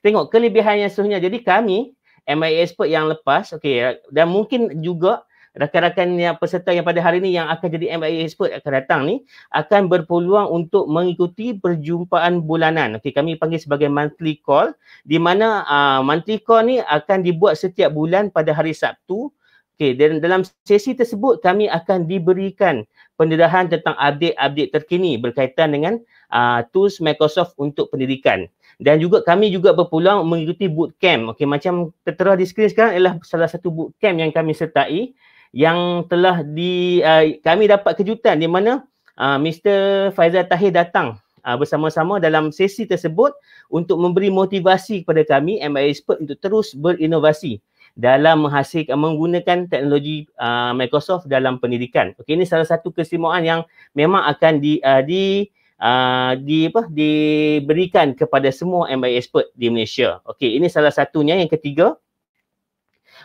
Tengok kelebihan yang seterusnya. Jadi kami, MI expert yang lepas, okey, dan mungkin juga rakan-rakan yang peserta yang pada hari ini yang akan jadi MIA expert akan datang ni akan berpeluang untuk mengikuti perjumpaan bulanan. Okey kami panggil sebagai monthly call di mana uh, monthly call ni akan dibuat setiap bulan pada hari Sabtu. Okey dan dalam sesi tersebut kami akan diberikan pendedahan tentang update-update terkini berkaitan dengan uh, tools Microsoft untuk pendidikan. Dan juga kami juga berpeluang mengikuti bootcamp. Okey macam tertera di skrin sekarang ialah salah satu bootcamp yang kami sertai yang telah di uh, kami dapat kejutan di mana uh, eh, Mr Faizal Tahir datang uh, bersama-sama dalam sesi tersebut untuk memberi motivasi kepada kami MI expert untuk terus berinovasi dalam menghasilkan menggunakan teknologi uh, Microsoft dalam pendidikan. Okey ini salah satu kesimuan yang memang akan di uh, di uh, di apa diberikan kepada semua MI expert di Malaysia. Okey ini salah satunya yang ketiga.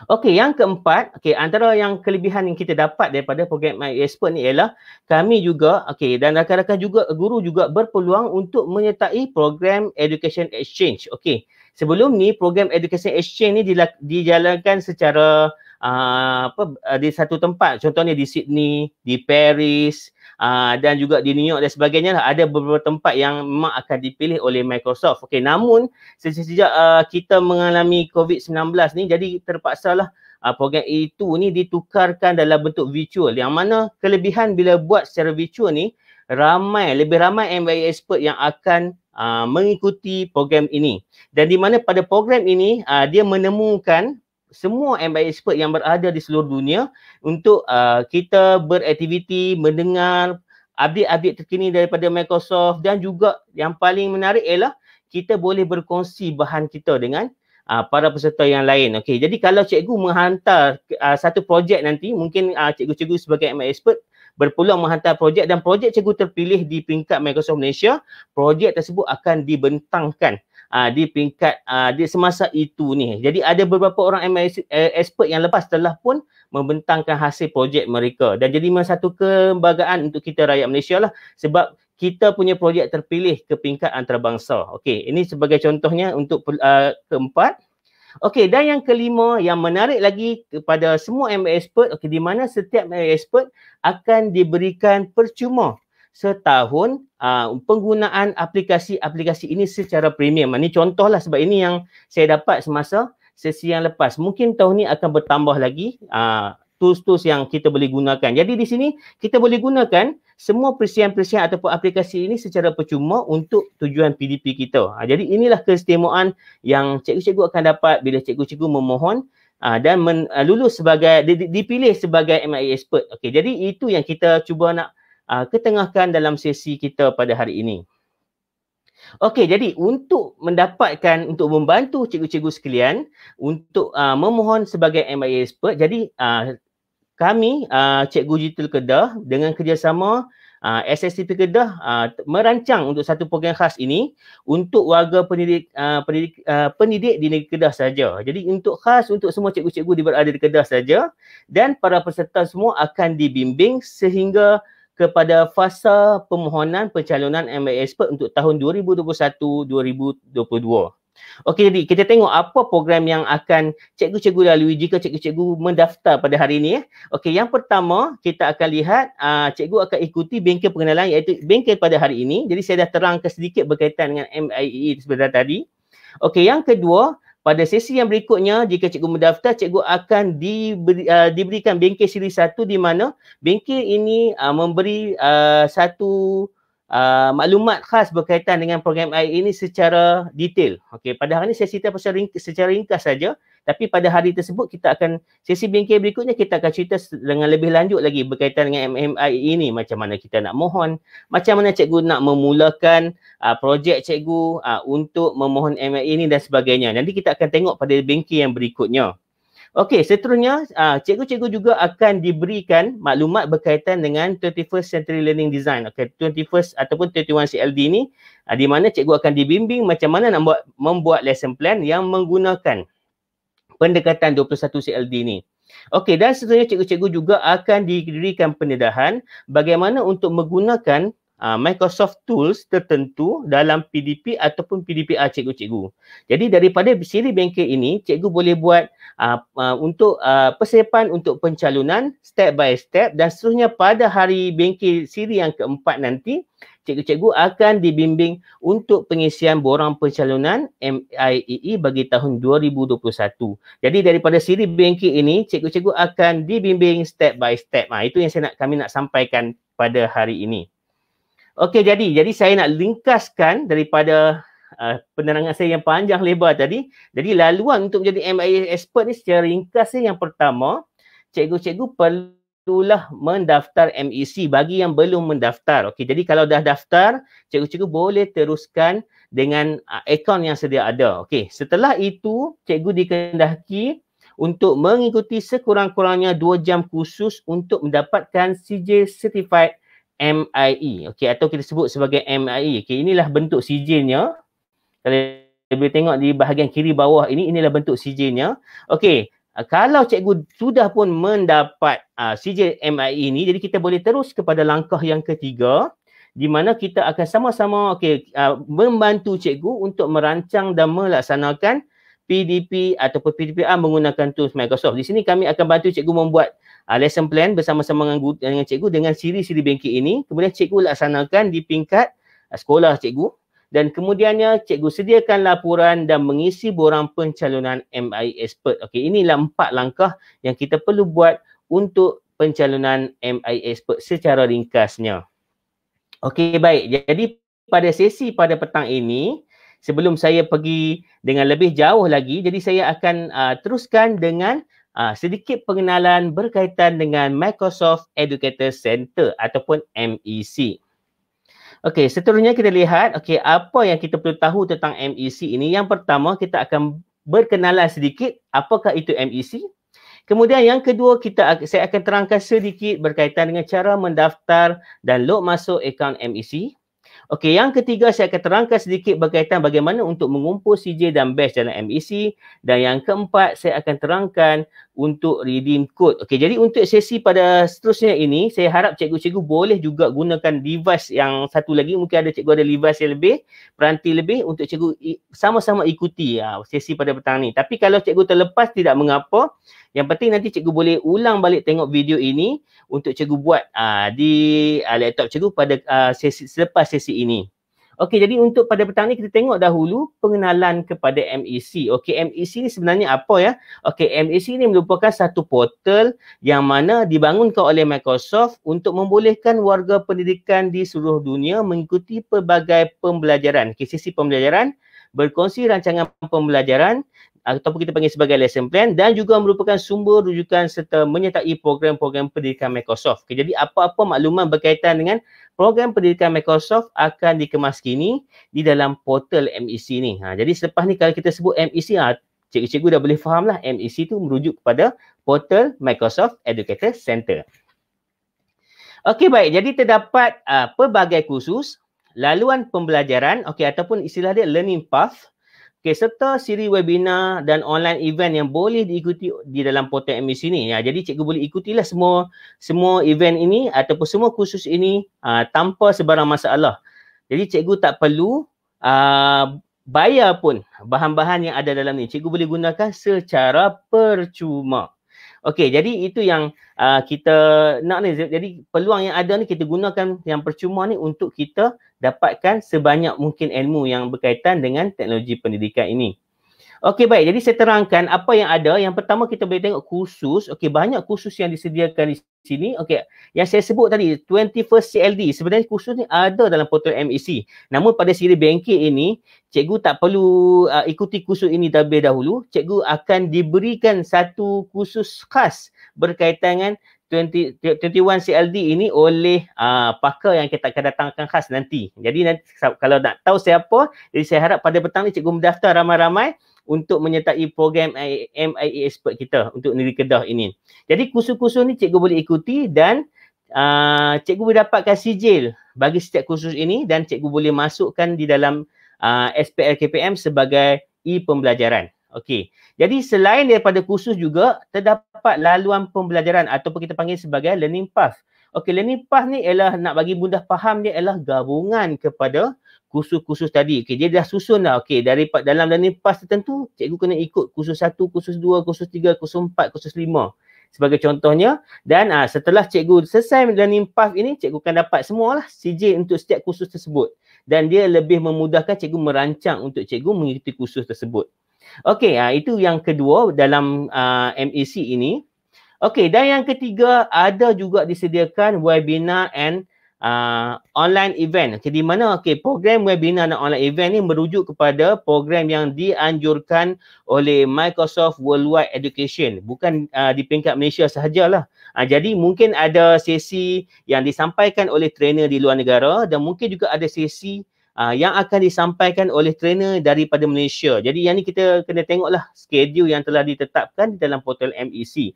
Okey, yang keempat, okey antara yang kelebihan yang kita dapat daripada program My Expert ni ialah kami juga okey dan rakan-rakan juga guru juga berpeluang untuk menyertai program Education Exchange. Okey. Sebelum ni program Education Exchange ni dijalankan secara Ah, apa ah, di satu tempat contohnya di Sydney, di Paris Uh, dan juga di New York dan sebagainya lah ada beberapa tempat yang memang akan dipilih oleh Microsoft. Okey namun sejak uh, kita mengalami COVID-19 ni jadi terpaksa lah uh, program itu ni ditukarkan dalam bentuk virtual yang mana kelebihan bila buat secara virtual ni ramai lebih ramai MBA expert yang akan uh, mengikuti program ini. Dan di mana pada program ini uh, dia menemukan semua MBA expert yang berada di seluruh dunia untuk uh, kita beraktiviti mendengar update-update terkini daripada Microsoft dan juga yang paling menarik ialah kita boleh berkongsi bahan kita dengan uh, para peserta yang lain. Okey, jadi kalau cikgu menghantar uh, satu projek nanti mungkin uh, cikgu-cikgu sebagai MBA expert berpeluang menghantar projek dan projek cikgu terpilih di peringkat Microsoft Malaysia, projek tersebut akan dibentangkan uh, di peringkat uh, di semasa itu ni. Jadi ada beberapa orang MIS, eh, expert yang lepas telah pun membentangkan hasil projek mereka dan jadi satu kebanggaan untuk kita rakyat Malaysia lah sebab kita punya projek terpilih ke peringkat antarabangsa. Okey, ini sebagai contohnya untuk uh, keempat. Okey, dan yang kelima yang menarik lagi kepada semua MA expert, okey di mana setiap MA expert akan diberikan percuma setahun uh, penggunaan aplikasi-aplikasi ini secara premium. Ini contohlah sebab ini yang saya dapat semasa sesi yang lepas. Mungkin tahun ini akan bertambah lagi uh, tools-tools yang kita boleh gunakan. Jadi di sini kita boleh gunakan semua perisian-perisian persiapan ataupun aplikasi ini secara percuma untuk tujuan PDP kita. Uh, jadi inilah keistimewaan yang cikgu-cikgu akan dapat bila cikgu-cikgu memohon uh, dan men, uh, lulus sebagai di, dipilih sebagai MIA expert. Okey, jadi itu yang kita cuba nak uh, ketengahkan dalam sesi kita pada hari ini. Okey, jadi untuk mendapatkan, untuk membantu cikgu-cikgu sekalian untuk uh, memohon sebagai MIA expert, jadi uh, kami, uh, Cikgu Jitul Kedah dengan kerjasama uh, SSTP Kedah uh, merancang untuk satu program khas ini untuk warga pendidik uh, pendidik, uh, pendidik di negeri Kedah saja. Jadi untuk khas untuk semua cikgu-cikgu di berada di Kedah saja dan para peserta semua akan dibimbing sehingga kepada fasa permohonan pencalonan MA Expert untuk tahun 2021-2022. Okey, jadi kita tengok apa program yang akan cikgu-cikgu lalui jika cikgu-cikgu mendaftar pada hari ini. Eh. Okey, yang pertama kita akan lihat uh, cikgu akan ikuti bengkel pengenalan iaitu bengkel pada hari ini. Jadi saya dah terangkan sedikit berkaitan dengan MIE sebentar tadi. Okey, yang kedua, pada sesi yang berikutnya, jika cikgu mendaftar, cikgu akan diberi, uh, diberikan bengkel siri satu di mana bengkel ini uh, memberi uh, satu uh, maklumat khas berkaitan dengan program AI ini secara detail. Okey, Pada hari ini, saya cerita secara ringkas saja. Tapi pada hari tersebut kita akan sesi bingkai berikutnya kita akan cerita dengan lebih lanjut lagi berkaitan dengan MMI ini macam mana kita nak mohon, macam mana cikgu nak memulakan uh, projek cikgu uh, untuk memohon MMI ini dan sebagainya. Nanti kita akan tengok pada bingkai yang berikutnya. Okey, seterusnya uh, cikgu-cikgu juga akan diberikan maklumat berkaitan dengan 21st Century Learning Design. Okey, 21st ataupun 21 CLD ini uh, di mana cikgu akan dibimbing macam mana nak buat membuat lesson plan yang menggunakan pendekatan 21 CLD ni. Okey dan seterusnya cikgu-cikgu juga akan diberikan pendedahan bagaimana untuk menggunakan Ah, Microsoft Tools tertentu dalam PDP ataupun PDPA ah, cikgu-cikgu. Jadi daripada siri banker ini, cikgu boleh buat uh, uh, untuk uh, persiapan untuk pencalonan step by step dan seterusnya pada hari banker siri yang keempat nanti, cikgu-cikgu akan dibimbing untuk pengisian borang pencalonan MIEE e bagi tahun 2021. Jadi daripada siri banker ini, cikgu-cikgu akan dibimbing step by step. Ha, itu yang saya nak kami nak sampaikan pada hari ini. Okey jadi jadi saya nak ringkaskan daripada uh, penerangan saya yang panjang lebar tadi. Jadi laluan untuk menjadi MIA expert ni secara ringkasnya yang pertama, cikgu-cikgu perlulah mendaftar MEC bagi yang belum mendaftar. Okey jadi kalau dah daftar, cikgu-cikgu boleh teruskan dengan uh, akaun yang sedia ada. Okey, setelah itu cikgu dikendaki untuk mengikuti sekurang-kurangnya 2 jam khusus untuk mendapatkan CJ certified MIE okey atau kita sebut sebagai MIE okey inilah bentuk sijilnya kalau boleh tengok di bahagian kiri bawah ini inilah bentuk sijilnya okey kalau cikgu sudah pun mendapat uh, ah, sijil MIE ini jadi kita boleh terus kepada langkah yang ketiga di mana kita akan sama-sama okay uh, ah, membantu cikgu untuk merancang dan melaksanakan PDP ataupun PDPA menggunakan tools Microsoft. Di sini kami akan bantu cikgu membuat uh, lesson plan bersama-sama dengan, dengan cikgu dengan siri-siri bengkit ini. Kemudian cikgu laksanakan di pingkat uh, ah, sekolah cikgu. Dan kemudiannya cikgu sediakan laporan dan mengisi borang pencalonan MI expert. Okey, inilah empat langkah yang kita perlu buat untuk pencalonan MI expert secara ringkasnya. Okey, baik. Jadi pada sesi pada petang ini, sebelum saya pergi dengan lebih jauh lagi, jadi saya akan uh, teruskan dengan uh, sedikit pengenalan berkaitan dengan Microsoft Educator Center ataupun MEC. Okey, seterusnya kita lihat okey apa yang kita perlu tahu tentang MEC ini. Yang pertama kita akan berkenalan sedikit apakah itu MEC. Kemudian yang kedua kita saya akan terangkan sedikit berkaitan dengan cara mendaftar dan log masuk akaun MEC. Okey, yang ketiga saya akan terangkan sedikit berkaitan bagaimana untuk mengumpul CJ dan badge dalam MEC dan yang keempat saya akan terangkan untuk redeem code. Okey, jadi untuk sesi pada seterusnya ini, saya harap cikgu-cikgu boleh juga gunakan device yang satu lagi. Mungkin ada cikgu ada device yang lebih, peranti lebih untuk cikgu sama-sama ikuti ya, sesi pada petang ini. Tapi kalau cikgu terlepas, tidak mengapa. Yang penting nanti cikgu boleh ulang balik tengok video ini untuk cikgu buat uh, di uh, laptop cikgu pada uh, sesi, selepas sesi ini. Okey, jadi untuk pada petang ni kita tengok dahulu pengenalan kepada MEC. Okey, MEC ni sebenarnya apa ya? Okey, MEC ni merupakan satu portal yang mana dibangunkan oleh Microsoft untuk membolehkan warga pendidikan di seluruh dunia mengikuti pelbagai pembelajaran, okay, pembelajaran, berkongsi rancangan pembelajaran ataupun kita panggil sebagai lesson plan dan juga merupakan sumber rujukan serta menyertai program-program pendidikan Microsoft. Okay, jadi apa-apa makluman berkaitan dengan program pendidikan Microsoft akan dikemas kini di dalam portal MEC ni. Ha, jadi selepas ni kalau kita sebut MEC, ha, cikgu-cikgu dah boleh faham lah MEC tu merujuk kepada portal Microsoft Educator Center. Okey baik, jadi terdapat uh, pelbagai kursus, laluan pembelajaran, okey ataupun istilah dia learning path Okay, serta siri webinar dan online event yang boleh diikuti di dalam portal MBC ni. Ya, jadi cikgu boleh ikutilah semua semua event ini ataupun semua kursus ini uh, tanpa sebarang masalah. Jadi cikgu tak perlu uh, bayar pun bahan-bahan yang ada dalam ni. Cikgu boleh gunakan secara percuma. Okey, jadi itu yang uh, kita nak ni. Jadi peluang yang ada ni kita gunakan yang percuma ni untuk kita dapatkan sebanyak mungkin ilmu yang berkaitan dengan teknologi pendidikan ini. Okey baik jadi saya terangkan apa yang ada yang pertama kita boleh tengok kursus okey banyak kursus yang disediakan di sini okey yang saya sebut tadi 21 CLD sebenarnya kursus ni ada dalam portal MEC namun pada siri BNK ini cikgu tak perlu uh, ikuti kursus ini terlebih dahulu cikgu akan diberikan satu kursus khas berkaitan dengan 20, 21 CLD ini oleh uh, pakar yang kita akan datangkan khas nanti. Jadi nanti, kalau nak tahu siapa, jadi saya harap pada petang ni cikgu mendaftar ramai-ramai untuk menyertai program MIA Expert kita untuk negeri Kedah ini. Jadi kursus-kursus ni cikgu boleh ikuti dan uh, cikgu boleh dapatkan sijil bagi setiap kursus ini dan cikgu boleh masukkan di dalam uh, SPL KPM sebagai e-pembelajaran. Okey. Jadi selain daripada kursus juga terdapat laluan pembelajaran ataupun kita panggil sebagai learning path. Okey, learning path ni ialah nak bagi mudah faham dia ialah gabungan kepada kursus-kursus tadi. Okey, dia dah susun dah. Okey, dari dalam dan pas tertentu, cikgu kena ikut kursus satu, kursus dua, kursus tiga, kursus empat, kursus lima sebagai contohnya dan aa, ah, setelah cikgu selesai learning path ini cikgu akan dapat semualah CJ untuk setiap kursus tersebut dan dia lebih memudahkan cikgu merancang untuk cikgu mengikuti kursus tersebut. Okey, ah, itu yang kedua dalam aa, ah, MEC ini. Okey, dan yang ketiga ada juga disediakan webinar and uh, online event. Okay, di mana okay, program webinar dan online event ni merujuk kepada program yang dianjurkan oleh Microsoft Worldwide Education. Bukan uh, di peringkat Malaysia sahajalah. Uh, jadi mungkin ada sesi yang disampaikan oleh trainer di luar negara dan mungkin juga ada sesi Uh, yang akan disampaikan oleh trainer daripada Malaysia. Jadi yang ni kita kena tengoklah schedule yang telah ditetapkan dalam portal MEC.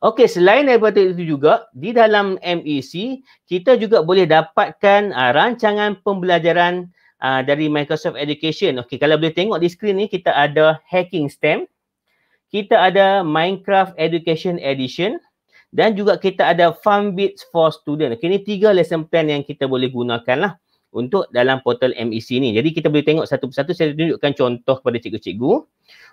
Okey, selain daripada itu juga, di dalam MEC, kita juga boleh dapatkan uh, rancangan pembelajaran uh, dari Microsoft Education. Okey, kalau boleh tengok di skrin ni, kita ada Hacking STEM, kita ada Minecraft Education Edition dan juga kita ada Fun Bits for Student. Okey, ni tiga lesson plan yang kita boleh gunakan lah untuk dalam portal MEC ni. Jadi kita boleh tengok satu persatu saya tunjukkan contoh kepada cikgu-cikgu.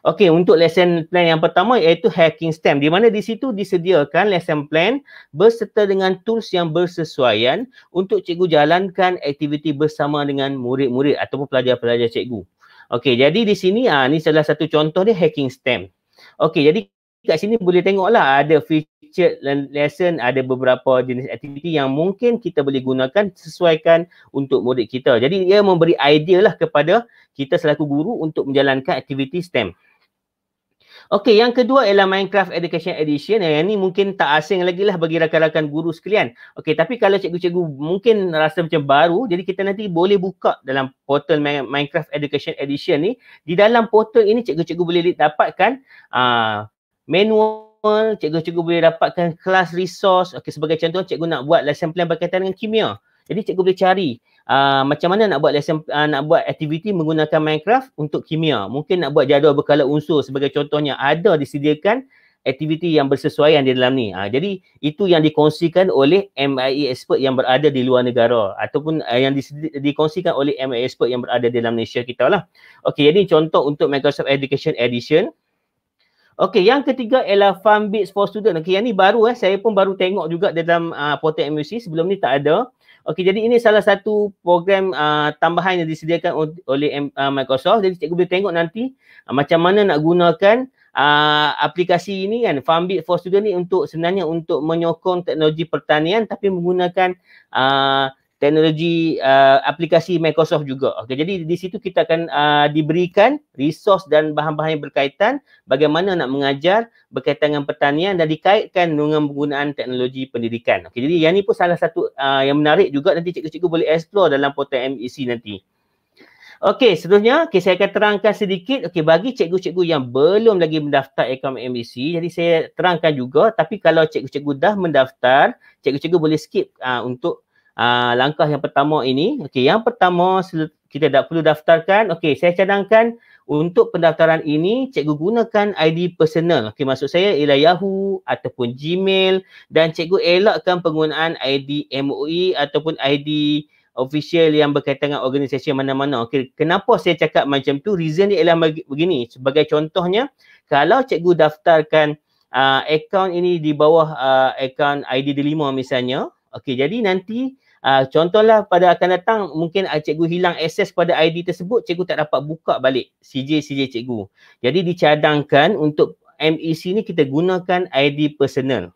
Okey, untuk lesson plan yang pertama iaitu hacking stamp di mana di situ disediakan lesson plan berserta dengan tools yang bersesuaian untuk cikgu jalankan aktiviti bersama dengan murid-murid ataupun pelajar-pelajar cikgu. Okey, jadi di sini ah ni salah satu contoh dia hacking stamp. Okey, jadi kat sini boleh tengoklah ada feature feature lesson ada beberapa jenis aktiviti yang mungkin kita boleh gunakan sesuaikan untuk murid kita. Jadi ia memberi idea lah kepada kita selaku guru untuk menjalankan aktiviti STEM. Okey, yang kedua ialah Minecraft Education Edition. Yang ini mungkin tak asing lagi lah bagi rakan-rakan guru sekalian. Okey, tapi kalau cikgu-cikgu mungkin rasa macam baru, jadi kita nanti boleh buka dalam portal Minecraft Education Edition ni. Di dalam portal ini, cikgu-cikgu boleh dapatkan uh, manual cikgu-cikgu boleh dapatkan kelas resource. Okey sebagai contoh cikgu nak buat lesson plan berkaitan dengan kimia. Jadi cikgu boleh cari uh, macam mana nak buat lesson uh, nak buat aktiviti menggunakan Minecraft untuk kimia. Mungkin nak buat jadual berkala unsur sebagai contohnya ada disediakan aktiviti yang bersesuaian di dalam ni. Ha, jadi itu yang dikongsikan oleh MIE expert yang berada di luar negara ataupun uh, yang dikongsikan oleh MIE expert yang berada di dalam Malaysia kita lah. Okey jadi contoh untuk Microsoft Education Edition. Okey, yang ketiga ialah farm bids for student. Okey, yang ni baru eh. Saya pun baru tengok juga dalam uh, portal MUC. Sebelum ni tak ada. Okey, jadi ini salah satu program uh, tambahan yang disediakan oleh uh, Microsoft. Jadi cikgu boleh tengok nanti uh, macam mana nak gunakan uh, aplikasi ini kan. Farm bid for student ni untuk sebenarnya untuk menyokong teknologi pertanian tapi menggunakan uh, teknologi uh, aplikasi Microsoft juga. Okey jadi di situ kita akan uh, diberikan resource dan bahan-bahan yang berkaitan bagaimana nak mengajar berkaitan dengan pertanian dan dikaitkan dengan penggunaan teknologi pendidikan. Okey jadi yang ni pun salah satu uh, yang menarik juga nanti cikgu-cikgu boleh explore dalam portal MEC nanti. Okey, seterusnya okay, saya akan terangkan sedikit okey bagi cikgu-cikgu yang belum lagi mendaftar ekam MBC. E jadi saya terangkan juga tapi kalau cikgu-cikgu dah mendaftar, cikgu-cikgu boleh skip uh, untuk uh, langkah yang pertama ini. Okey, yang pertama kita dah perlu daftarkan. Okey, saya cadangkan untuk pendaftaran ini, cikgu gunakan ID personal. Okey, maksud saya ialah Yahoo ataupun Gmail dan cikgu elakkan penggunaan ID MOE ataupun ID official yang berkaitan dengan organisasi mana-mana. Okey, kenapa saya cakap macam tu? Reason dia ialah begini. Sebagai contohnya, kalau cikgu daftarkan uh, account ini di bawah uh, account ID D5 misalnya, okey, jadi nanti Uh, contohlah pada akan datang mungkin uh, cikgu hilang akses pada ID tersebut, cikgu tak dapat buka balik CJ-CJ cikgu. Jadi dicadangkan untuk MEC ni kita gunakan ID personal.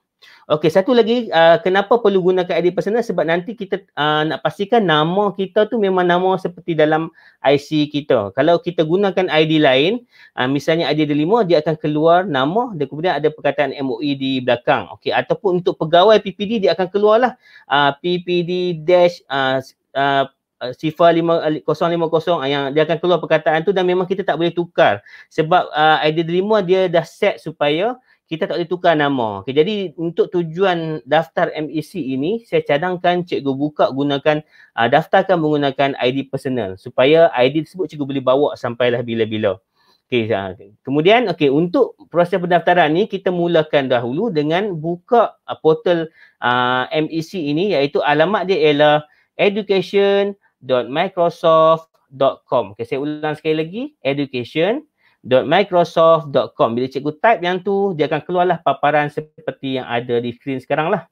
Okey, satu lagi uh, kenapa perlu gunakan ID personal sebab nanti kita uh, nak pastikan nama kita tu memang nama seperti dalam IC kita. Kalau kita gunakan ID lain, uh, misalnya ID lima dia akan keluar nama dan kemudian ada perkataan MOE di belakang. Okey, ataupun untuk pegawai PPD dia akan keluarlah uh, PPD dash uh, uh, sifar 5050 eh, ah, yang dia akan keluar perkataan tu dan memang kita tak boleh tukar sebab uh, ID derima dia dah set supaya kita tak boleh tukar nama. Okay, jadi untuk tujuan daftar MEC ini, saya cadangkan cikgu buka gunakan, uh, daftarkan menggunakan ID personal supaya ID tersebut cikgu boleh bawa sampailah bila-bila. Okay, uh, kemudian, okay, untuk proses pendaftaran ini kita mulakan dahulu dengan buka uh, portal uh, MEC ini iaitu alamat dia ialah education.microsoft.com. Okay, saya ulang sekali lagi, education.microsoft.com www.microsoft.com. Bila cikgu type yang tu, dia akan keluarlah paparan seperti yang ada di skrin sekarang lah.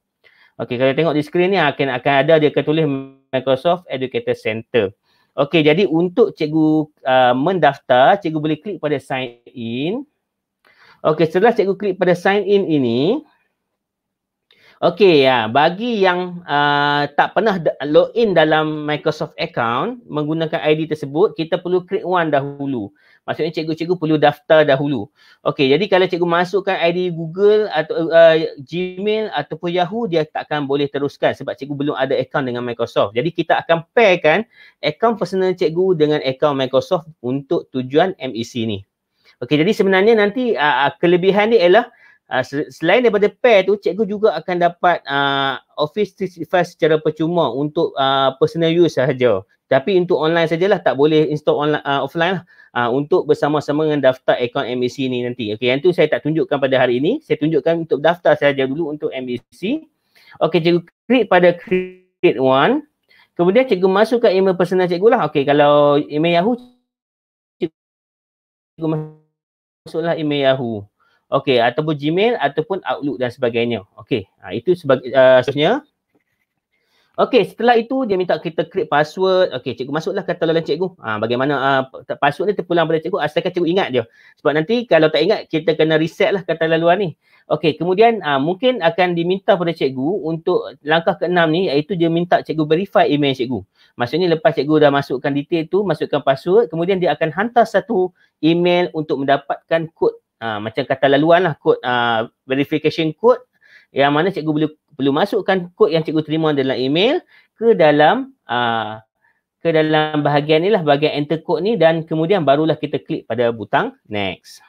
Okey, kalau tengok di skrin ni ah, akan akan ada dia akan tulis Microsoft Educator Center. Okey, jadi untuk cikgu uh, mendaftar, cikgu boleh klik pada sign in. Okey, setelah cikgu klik pada sign in ini, Okey ya, bagi yang uh, tak pernah login dalam Microsoft account menggunakan ID tersebut, kita perlu create one dahulu maksudnya cikgu-cikgu perlu daftar dahulu. Okey, jadi kalau cikgu masukkan ID Google atau uh, Gmail ataupun Yahoo dia takkan boleh teruskan sebab cikgu belum ada account dengan Microsoft. Jadi kita akan pairkan account personal cikgu dengan account Microsoft untuk tujuan MEC ni. Okey, jadi sebenarnya nanti uh, uh kelebihan ni ialah Uh, selain daripada pair tu, cikgu juga akan dapat uh, Office 365 secara percuma untuk uh, personal use sahaja. Tapi untuk online sajalah tak boleh install online uh, offline lah. Uh, untuk bersama-sama dengan daftar akaun MBC ni nanti. Okey, yang tu saya tak tunjukkan pada hari ini. Saya tunjukkan untuk daftar saja dulu untuk MBC. Okey, cikgu create pada create one. Kemudian cikgu masukkan email personal cikgu lah. Okey, kalau email Yahoo, cikgu masuklah email Yahoo. Okey, ataupun Gmail, ataupun Outlook dan sebagainya. Okey, ha, uh, itu sebagai uh, Okey, setelah itu dia minta kita create password. Okey, cikgu masuklah kata lawan cikgu. Ha, bagaimana uh, password ni terpulang pada cikgu asalkan cikgu ingat dia. Sebab nanti kalau tak ingat kita kena reset lah kata laluan ni. Okey, kemudian uh, mungkin akan diminta pada cikgu untuk langkah ke-6 ni iaitu dia minta cikgu verify email cikgu. Maksudnya lepas cikgu dah masukkan detail tu, masukkan password, kemudian dia akan hantar satu email untuk mendapatkan kod uh, macam kata laluan lah kod uh, verification kod. yang mana cikgu boleh perlu masukkan kod yang cikgu terima dalam email ke dalam aa, ah, ke dalam bahagian inilah bahagian enter code ni dan kemudian barulah kita klik pada butang next.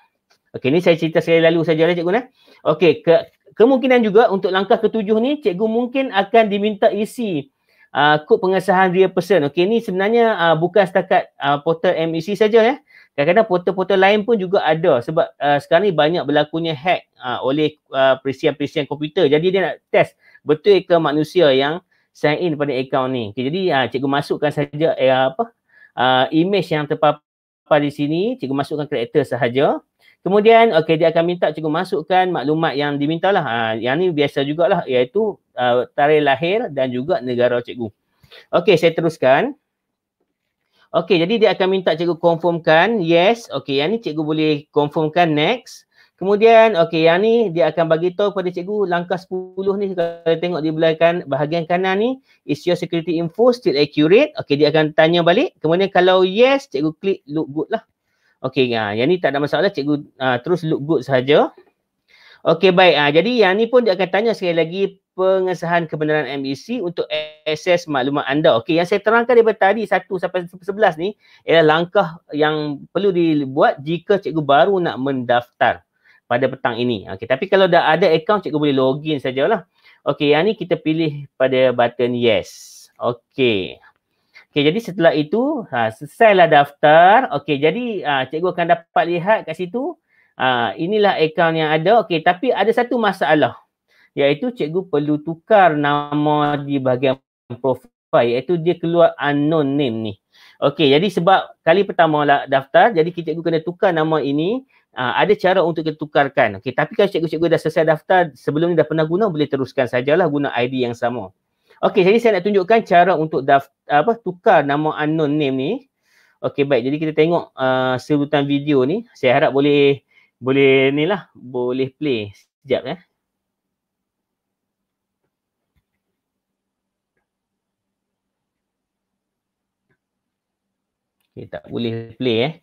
Okey ni saya cerita sekali lalu saja lah cikgu nah. Eh. Okey ke, kemungkinan juga untuk langkah ketujuh ni cikgu mungkin akan diminta isi aa, ah, kod pengesahan real person. Okey ni sebenarnya aa, ah, bukan setakat aa, portal MEC saja ya. Eh kadang-kadang portal-portal lain pun juga ada sebab uh, sekarang ni banyak berlakunya hack uh, oleh uh, perisian-perisian komputer jadi dia nak test betul ke manusia yang sign in pada akaun ni okay, jadi uh, cikgu masukkan saja uh, apa uh, image yang terpapar di sini cikgu masukkan karakter sahaja kemudian okay dia akan minta cikgu masukkan maklumat yang dimintalah uh, yang ni biasa jugalah iaitu uh, tarikh lahir dan juga negara cikgu okey saya teruskan Okey, jadi dia akan minta cikgu confirmkan. Yes. Okey, yang ni cikgu boleh confirmkan next. Kemudian, okey, yang ni dia akan bagi tahu kepada cikgu langkah 10 ni kalau tengok di belakang bahagian kanan ni, is your security info still accurate? Okey, dia akan tanya balik. Kemudian kalau yes, cikgu klik look good lah. Okey, ha, yang ni tak ada masalah, cikgu ha, terus look good saja. Okey, baik. Ha, jadi yang ni pun dia akan tanya sekali lagi pengesahan kebenaran MEC untuk akses maklumat anda. Okey, yang saya terangkan daripada tadi 1 sampai 11 ni ialah langkah yang perlu dibuat jika cikgu baru nak mendaftar pada petang ini. Okey, tapi kalau dah ada akaun cikgu boleh login sajalah. Okey, yang ni kita pilih pada button yes. Okey. Okey, jadi setelah itu, ha, lah daftar. Okey, jadi ha, cikgu akan dapat lihat kat situ. Ha, inilah akaun yang ada. Okey, tapi ada satu masalah iaitu cikgu perlu tukar nama di bahagian profil iaitu dia keluar unknown name ni. Okey, jadi sebab kali pertama lah daftar, jadi cikgu kena tukar nama ini. Aa, ah, ada cara untuk kita tukarkan. Okey, tapi kalau cikgu-cikgu dah selesai daftar, sebelum ni dah pernah guna, boleh teruskan sajalah guna ID yang sama. Okey, jadi saya nak tunjukkan cara untuk daftar, apa tukar nama unknown name ni. Okey, baik. Jadi kita tengok uh, sebutan video ni. Saya harap boleh boleh ni lah, boleh play sekejap eh. Okay, tak boleh play eh.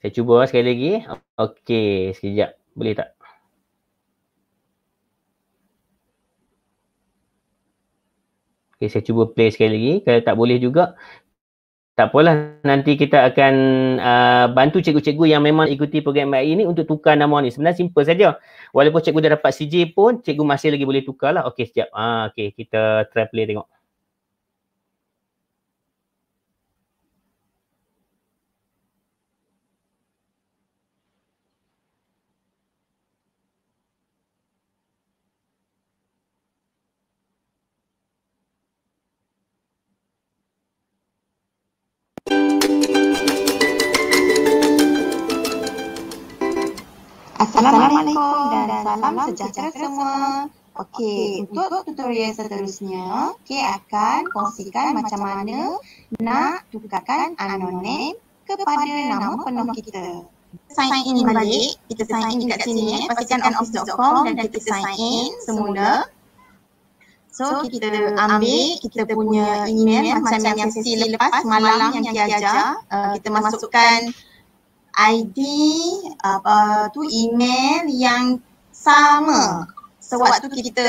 Saya cuba sekali lagi. Okay, sekejap. Boleh tak? Okay, saya cuba play sekali lagi. Kalau tak boleh juga, tak apalah. Nanti kita akan uh, bantu cikgu-cikgu yang memang ikuti program mai ni untuk tukar nama ni. Sebenarnya simple saja. Walaupun cikgu dah dapat CJ pun, cikgu masih lagi boleh tukar lah. Okay, sekejap. Uh, ah, okay, kita try play tengok. Assalamualaikum dan salam sejahtera semua. Okey, untuk tutorial seterusnya, Kay akan kongsikan macam mana nak tukarkan unknown name kepada nama penuh kita. Sign in balik. Kita sign in kat sini. Eh. Pastikan office.com dan kita sign in semula. So, kita ambil kita punya email macam yang sesi lepas malam yang diajar. Uh, kita masukkan ID apa uh, tu email yang sama sewaktu kita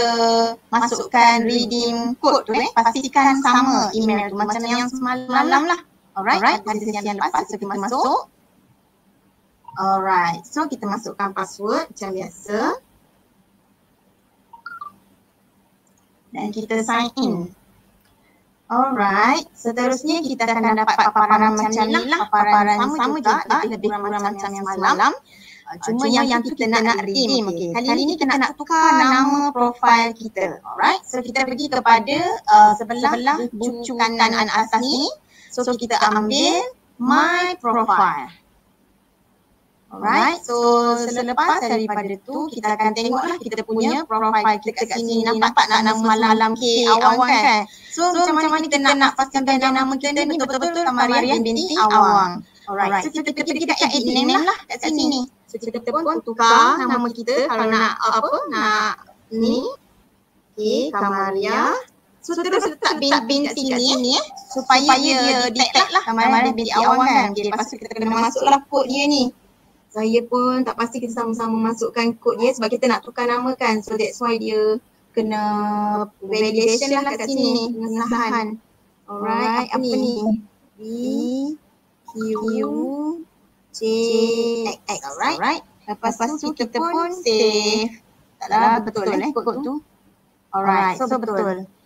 masukkan redeem code tu eh pastikan sama email tu macam yang semalam lah alright pada sesi yang lepas so kita masuk alright so kita masukkan password macam biasa dan kita sign in Alright, seterusnya kita akan dapat paparan macam ni lah. Paparan sama, sama juga, juga, lebih kurang macam yang semalam. Uh, uh, cuma, Cuma yang kita, kita nak redeem. redeem. Okay. Kali, Kali ini kita, kita nak tukar nama profil kita. Alright, so kita pergi kepada uh, sebelah, sebelah bucu kanan atas ni. So, so kita ambil my profile. Alright, so selepas daripada tu kita akan tengoklah lah kita punya profile kita kat sini Nampak tak nama malam K awang kan? So, macam, mana kita nak pasangkan nama, nama kita ni betul-betul Kamarian binti awang Alright, so kita kita kita add name lah, lah kat sini. sini. So kita, pun tukar nama kita kalau nak apa nak ni K Kamaria. So terus letak binti bin sini ya eh, supaya, dia detect lah Kamaria binti awang kan. Okey, lepas tu kita kena masuklah kod dia ni saya pun tak pasti kita sama-sama masukkan kod dia sebab kita nak tukar nama kan so that's why dia kena validation lah kat sini pengesahan alright apa, apa ni B Q J X alright lepas, lepas tu kita pun save tak lah betul, lah, eh, betul eh kod tu alright so, betul.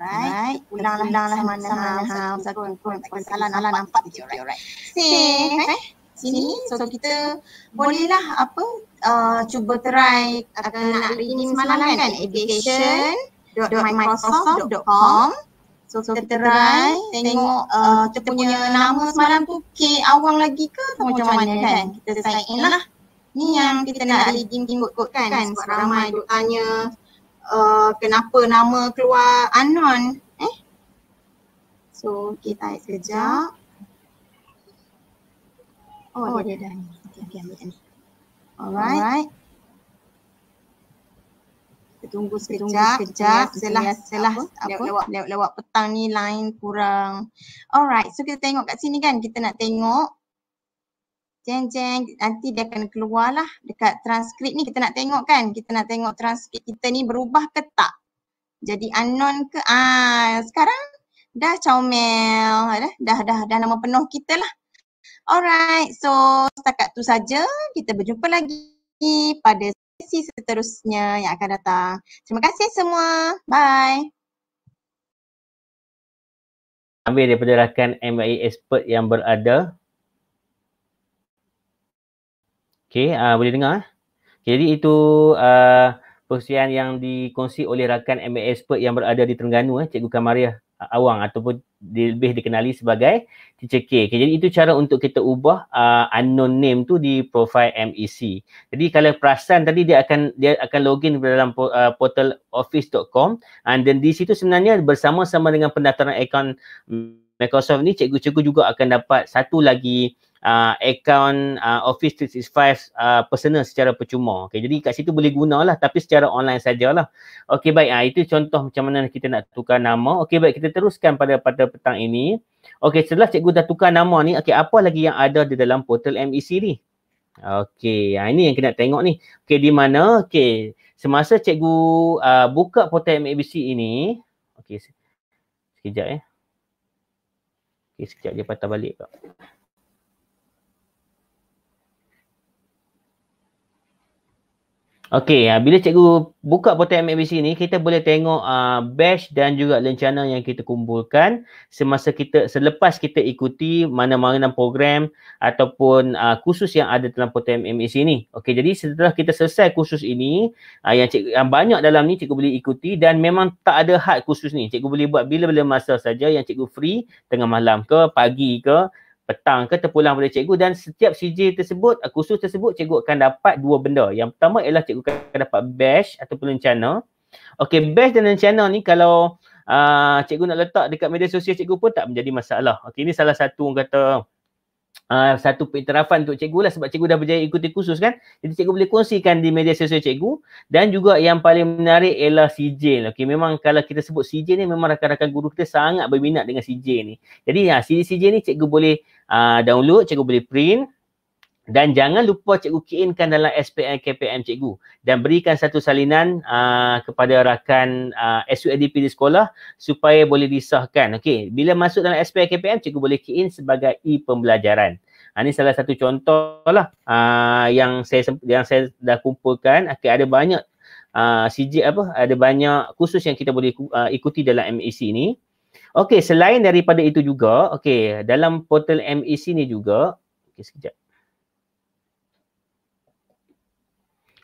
right? Ulang lah, ulang lah mana ha, pasal kumpul, pasal salah nampak, nampak je, right, Safe, eh? Sini, so, kita bolehlah apa, uh, cuba try uh, nak rename semalam kan? kan? Education.microsoft.com So, so kita try tengok uh, uh, kita punya nama semalam tu K awang lagi ke atau macam mana, kan? kan? Kita sign in lah. lah. Ni yang kita nak redeem kot kan? kan? Sebab ramai duk Uh, kenapa nama keluar Anon eh so kita okay, sekejap oh, oh dia dah ni okey okay, ambil ni alright, alright. Tunggu sekejap. sekejap. Setelah, setelah apa? Lewat, lewat, lewat petang ni line kurang. Alright. So kita tengok kat sini kan. Kita nak tengok jeng jeng nanti dia akan keluarlah dekat transkrip ni kita nak tengok kan kita nak tengok transkrip kita ni berubah ke tak jadi anon ke ah sekarang dah comel dah dah dah, dah nama penuh kita lah alright so setakat tu saja kita berjumpa lagi pada sesi seterusnya yang akan datang terima kasih semua bye ambil daripada rakan MIA expert yang berada Okey, uh, boleh dengar. Eh? Okay, jadi itu uh, ah, persediaan yang dikongsi oleh rakan MA Expert yang berada di Terengganu, eh, Cikgu Kamaria ah, Awang ataupun lebih dikenali sebagai Teacher K. Okay, jadi itu cara untuk kita ubah uh, unknown name tu di profile MEC. Jadi kalau perasan tadi dia akan dia akan login dalam uh, portal office.com and then di situ sebenarnya bersama-sama dengan pendaftaran akaun Microsoft ni cikgu-cikgu juga akan dapat satu lagi uh, account uh, Office 365 uh, personal secara percuma. Okay, jadi kat situ boleh guna lah, tapi secara online sajalah. Okey baik, uh, itu contoh macam mana kita nak tukar nama. Okey baik, kita teruskan pada pada petang ini. Okey, setelah cikgu dah tukar nama ni, okey apa lagi yang ada di dalam portal MEC ni? Okey, uh, ah, ini yang kita nak tengok ni. Okey, di mana? Okey, semasa cikgu uh, buka portal MEC ini, okey, sekejap ya. Eh. Okey, sekejap dia patah balik. Okey. Okey, ha, bila cikgu buka portal MABC ni, kita boleh tengok uh, ha, batch dan juga lencana yang kita kumpulkan semasa kita selepas kita ikuti mana-mana program ataupun uh, kursus yang ada dalam portal MABC ni. Okey, jadi setelah kita selesai kursus ini, uh, yang cikgu yang banyak dalam ni cikgu boleh ikuti dan memang tak ada had kursus ni. Cikgu boleh buat bila-bila masa saja yang cikgu free tengah malam ke pagi ke petang ke terpulang pada cikgu dan setiap CJ tersebut, eh, kursus tersebut cikgu akan dapat dua benda. Yang pertama ialah cikgu akan dapat bash ataupun rencana. Okey, bash dan rencana ni kalau uh, cikgu nak letak dekat media sosial cikgu pun tak menjadi masalah. Okey, ini salah satu orang kata uh, satu pengiktirafan untuk cikgu lah sebab cikgu dah berjaya ikuti kursus kan. Jadi cikgu boleh kongsikan di media sosial cikgu dan juga yang paling menarik ialah CJ. Okey, memang kalau kita sebut CJ ni memang rakan-rakan guru kita sangat berminat dengan CJ ni. Jadi ya, ah, CJ-CJ ni cikgu boleh Ah, download, cikgu boleh print dan jangan lupa cikgu kinkan dalam SPM KPM cikgu dan berikan satu salinan uh, kepada rakan uh, ah, SUADP di sekolah supaya boleh disahkan. Okey, bila masuk dalam SPM KPM cikgu boleh kein sebagai e-pembelajaran. Ha, ini salah satu contoh lah uh, yang saya yang saya dah kumpulkan. Okey, ada banyak uh, CJ apa? Ada banyak khusus yang kita boleh uh, ikuti dalam MEC ini. Okey, selain daripada itu juga, okey, dalam portal MEC ni juga, okey sekejap.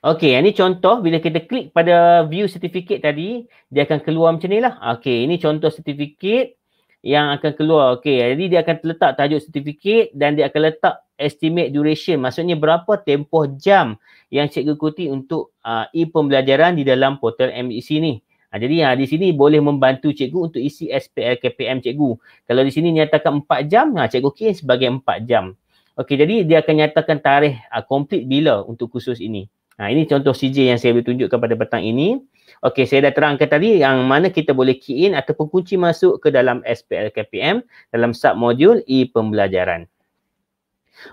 Okey, yang ni contoh bila kita klik pada view certificate tadi, dia akan keluar macam ni lah. Okey, ini contoh certificate yang akan keluar. Okey, jadi dia akan letak tajuk certificate dan dia akan letak estimate duration. Maksudnya berapa tempoh jam yang cikgu kuti untuk uh, e-pembelajaran di dalam portal MEC ni. Ha, jadi ha, di sini boleh membantu cikgu untuk isi SPL KPM cikgu. Kalau di sini nyatakan 4 jam, ha, cikgu kira sebagai 4 jam. Okey, jadi dia akan nyatakan tarikh ha, complete bila untuk khusus ini. Ha, ini contoh CJ yang saya boleh tunjukkan pada petang ini. Okey, saya dah terangkan tadi yang mana kita boleh key in ataupun kunci masuk ke dalam SPL KPM dalam modul e-pembelajaran.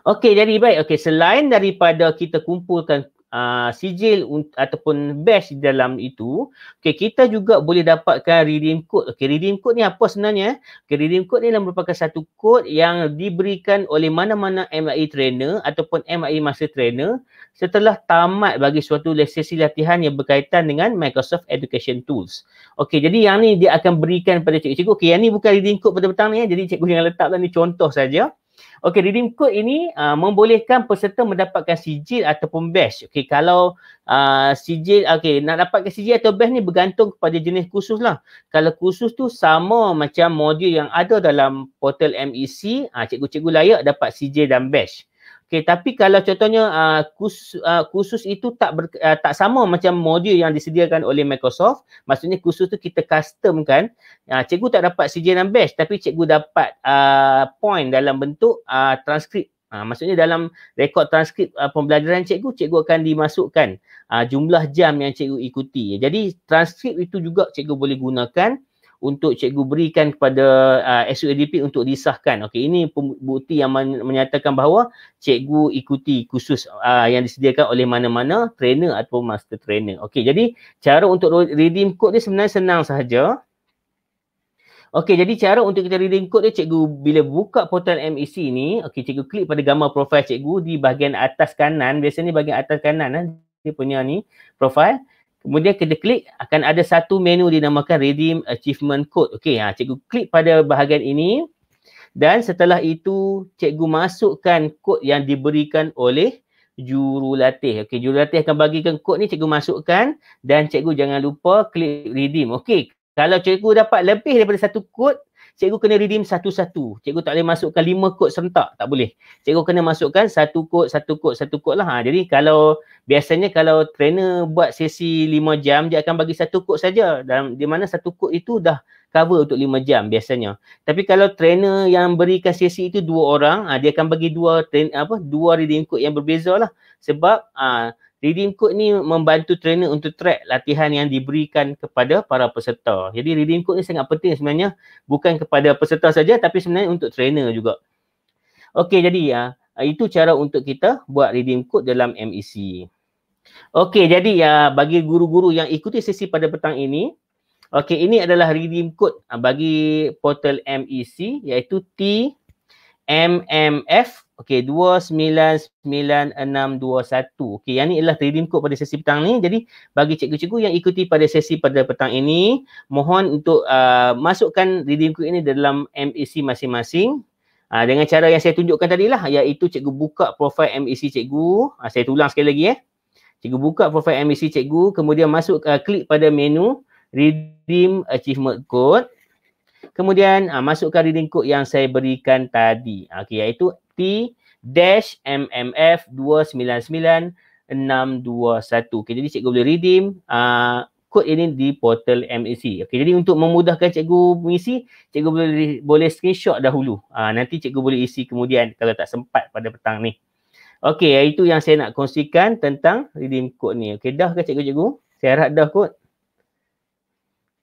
Okey, jadi baik. Okey, selain daripada kita kumpulkan Uh, sijil ataupun badge di dalam itu okay, kita juga boleh dapatkan redeem code okay, redeem code ni apa sebenarnya okay, redeem code ni merupakan satu code yang diberikan oleh mana-mana MIE trainer ataupun MIE master trainer setelah tamat bagi suatu lesesi latihan yang berkaitan dengan Microsoft Education Tools okay, jadi yang ni dia akan berikan pada cikgu-cikgu okay, yang ni bukan redeem code petang-petang ni ya. jadi cikgu jangan letaklah ni contoh saja Okey, redeem code ini uh, membolehkan peserta mendapatkan sijil ataupun badge. Okey, kalau uh, sijil, okey, nak dapatkan sijil atau badge ni bergantung kepada jenis kursus lah. Kalau kursus tu sama macam modul yang ada dalam portal MEC, uh, ah, cikgu-cikgu layak dapat sijil dan badge. Okey, tapi kalau contohnya uh, ah, khusus, ah, uh, khusus itu tak ber, uh, tak sama macam modul yang disediakan oleh Microsoft, maksudnya khusus tu kita custom kan. Uh, cikgu tak dapat sijil dan badge tapi cikgu dapat uh, point dalam bentuk uh, transkrip. Uh, maksudnya dalam rekod transkrip uh, pembelajaran cikgu, cikgu akan dimasukkan uh, jumlah jam yang cikgu ikuti. Jadi transkrip itu juga cikgu boleh gunakan untuk cikgu berikan kepada uh, SUADP untuk disahkan. Okey, ini bukti yang menyatakan bahawa cikgu ikuti kursus uh, yang disediakan oleh mana-mana trainer atau master trainer. Okey, jadi cara untuk redeem code ni sebenarnya senang sahaja. Okey, jadi cara untuk kita redeem code ni cikgu bila buka portal MEC ni, okey cikgu klik pada gambar profil cikgu di bahagian atas kanan, biasanya bahagian atas kanan eh dia punya ni profil. Kemudian kita klik akan ada satu menu dinamakan redeem achievement code. Okey, ha cikgu klik pada bahagian ini dan setelah itu cikgu masukkan kod yang diberikan oleh jurulatih. Okey, jurulatih akan bagikan kod ni cikgu masukkan dan cikgu jangan lupa klik redeem. Okey, kalau cikgu dapat lebih daripada satu kod cikgu kena redeem satu-satu. Cikgu tak boleh masukkan lima kod serentak. Tak boleh. Cikgu kena masukkan satu kod, satu kod, satu kod lah. Ha, jadi kalau biasanya kalau trainer buat sesi lima jam, dia akan bagi satu kod saja. Dan di mana satu kod itu dah cover untuk lima jam biasanya. Tapi kalau trainer yang berikan sesi itu dua orang, ha, dia akan bagi dua train, apa dua redeem kod yang berbeza lah. Sebab ha, redeem code ni membantu trainer untuk track latihan yang diberikan kepada para peserta. Jadi redeem code ni sangat penting sebenarnya bukan kepada peserta saja tapi sebenarnya untuk trainer juga. Okey jadi uh, itu cara untuk kita buat redeem code dalam MEC. Okey jadi uh, bagi guru-guru yang ikuti sesi pada petang ini Okey, ini adalah redeem code bagi portal MEC iaitu TMMF Okey, 29621. Okey, yang ni ialah trading code pada sesi petang ni. Jadi, bagi cikgu-cikgu yang ikuti pada sesi pada petang ini, mohon untuk uh, masukkan redeem code ini dalam MEC masing-masing. Uh, dengan cara yang saya tunjukkan tadi lah, iaitu cikgu buka profil MEC cikgu. Uh, saya tulang sekali lagi eh. Cikgu buka profil MEC cikgu, kemudian masuk uh, klik pada menu Redeem Achievement Code. Kemudian uh, masukkan reading code yang saya berikan tadi. Ah, okey iaitu T dash MMF 299621. Okey jadi cikgu boleh redeem uh, kod ini di portal MEC. Okey jadi untuk memudahkan cikgu mengisi, cikgu boleh boleh screenshot dahulu. Uh, nanti cikgu boleh isi kemudian kalau tak sempat pada petang ni. Okey iaitu yang saya nak kongsikan tentang redeem kod ni. Okey dah ke cikgu-cikgu? Saya harap dah kod.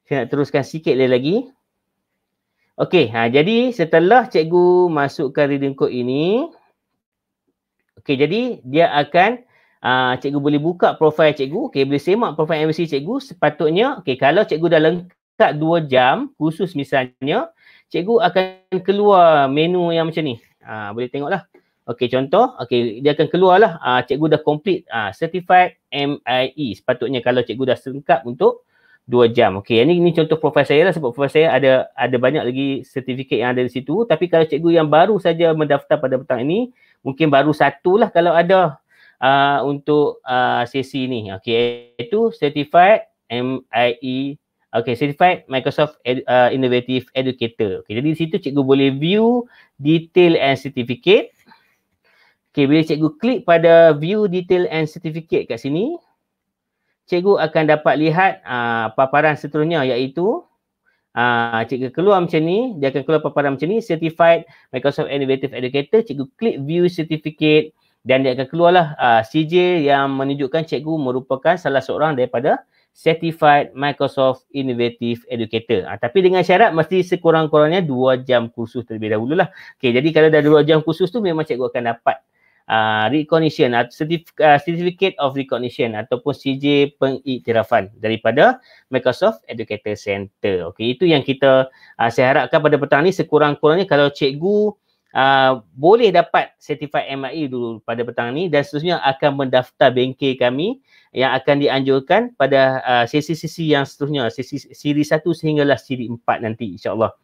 Saya nak teruskan sikit lagi. Okey, ha, jadi setelah cikgu masukkan reading code ini, okey, jadi dia akan, uh, cikgu boleh buka profil cikgu, okey, boleh semak profil MC cikgu, sepatutnya, okey, kalau cikgu dah lengkap 2 jam, khusus misalnya, cikgu akan keluar menu yang macam ni. Ha, boleh tengoklah. Okey, contoh, okey, dia akan keluarlah, uh, cikgu dah complete uh, certified MIE, sepatutnya kalau cikgu dah lengkap untuk dua jam. Okey, ini, ini contoh profil saya lah sebab profil saya ada ada banyak lagi sertifikat yang ada di situ. Tapi kalau cikgu yang baru saja mendaftar pada petang ini, mungkin baru satu lah kalau ada uh, untuk uh, sesi ini. Okey, itu Certified MIE Okey, Certified Microsoft Ed, uh, Innovative Educator. Okey, jadi di situ cikgu boleh view detail and certificate. Okey, bila cikgu klik pada view detail and certificate kat sini, cikgu akan dapat lihat uh, paparan seterusnya iaitu uh, cikgu keluar macam ni, dia akan keluar paparan macam ni, Certified Microsoft Innovative Educator, cikgu klik View Certificate dan dia akan keluarlah ah, CJ yang menunjukkan cikgu merupakan salah seorang daripada Certified Microsoft Innovative Educator. Ha, tapi dengan syarat mesti sekurang-kurangnya 2 jam kursus terlebih dahulu lah. Okay, jadi kalau dah 2 jam kursus tu memang cikgu akan dapat Ah, recognition atau ah, ah, certificate of recognition ataupun CJ pengiktirafan daripada Microsoft Educator Center. Okey, itu yang kita uh, saya harapkan pada petang ni sekurang-kurangnya kalau cikgu uh, boleh dapat certified MIE dulu pada petang ni dan seterusnya akan mendaftar bengkel kami yang akan dianjurkan pada uh, sesi-sesi yang seterusnya, sesi siri 1 sehinggalah siri 4 nanti insya-Allah.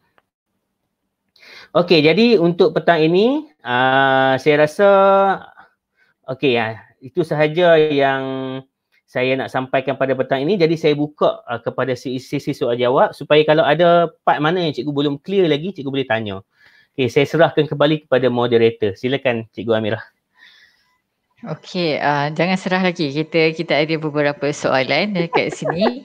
Okey, jadi untuk petang ini, uh, saya rasa okey ya, uh, itu sahaja yang saya nak sampaikan pada petang ini. Jadi saya buka uh, kepada sesi soal jawab supaya kalau ada part mana yang cikgu belum clear lagi, cikgu boleh tanya. Okey, saya serahkan kembali kepada moderator. Silakan cikgu Amirah. Okey, uh, jangan serah lagi. Kita kita ada beberapa soalan dekat sini.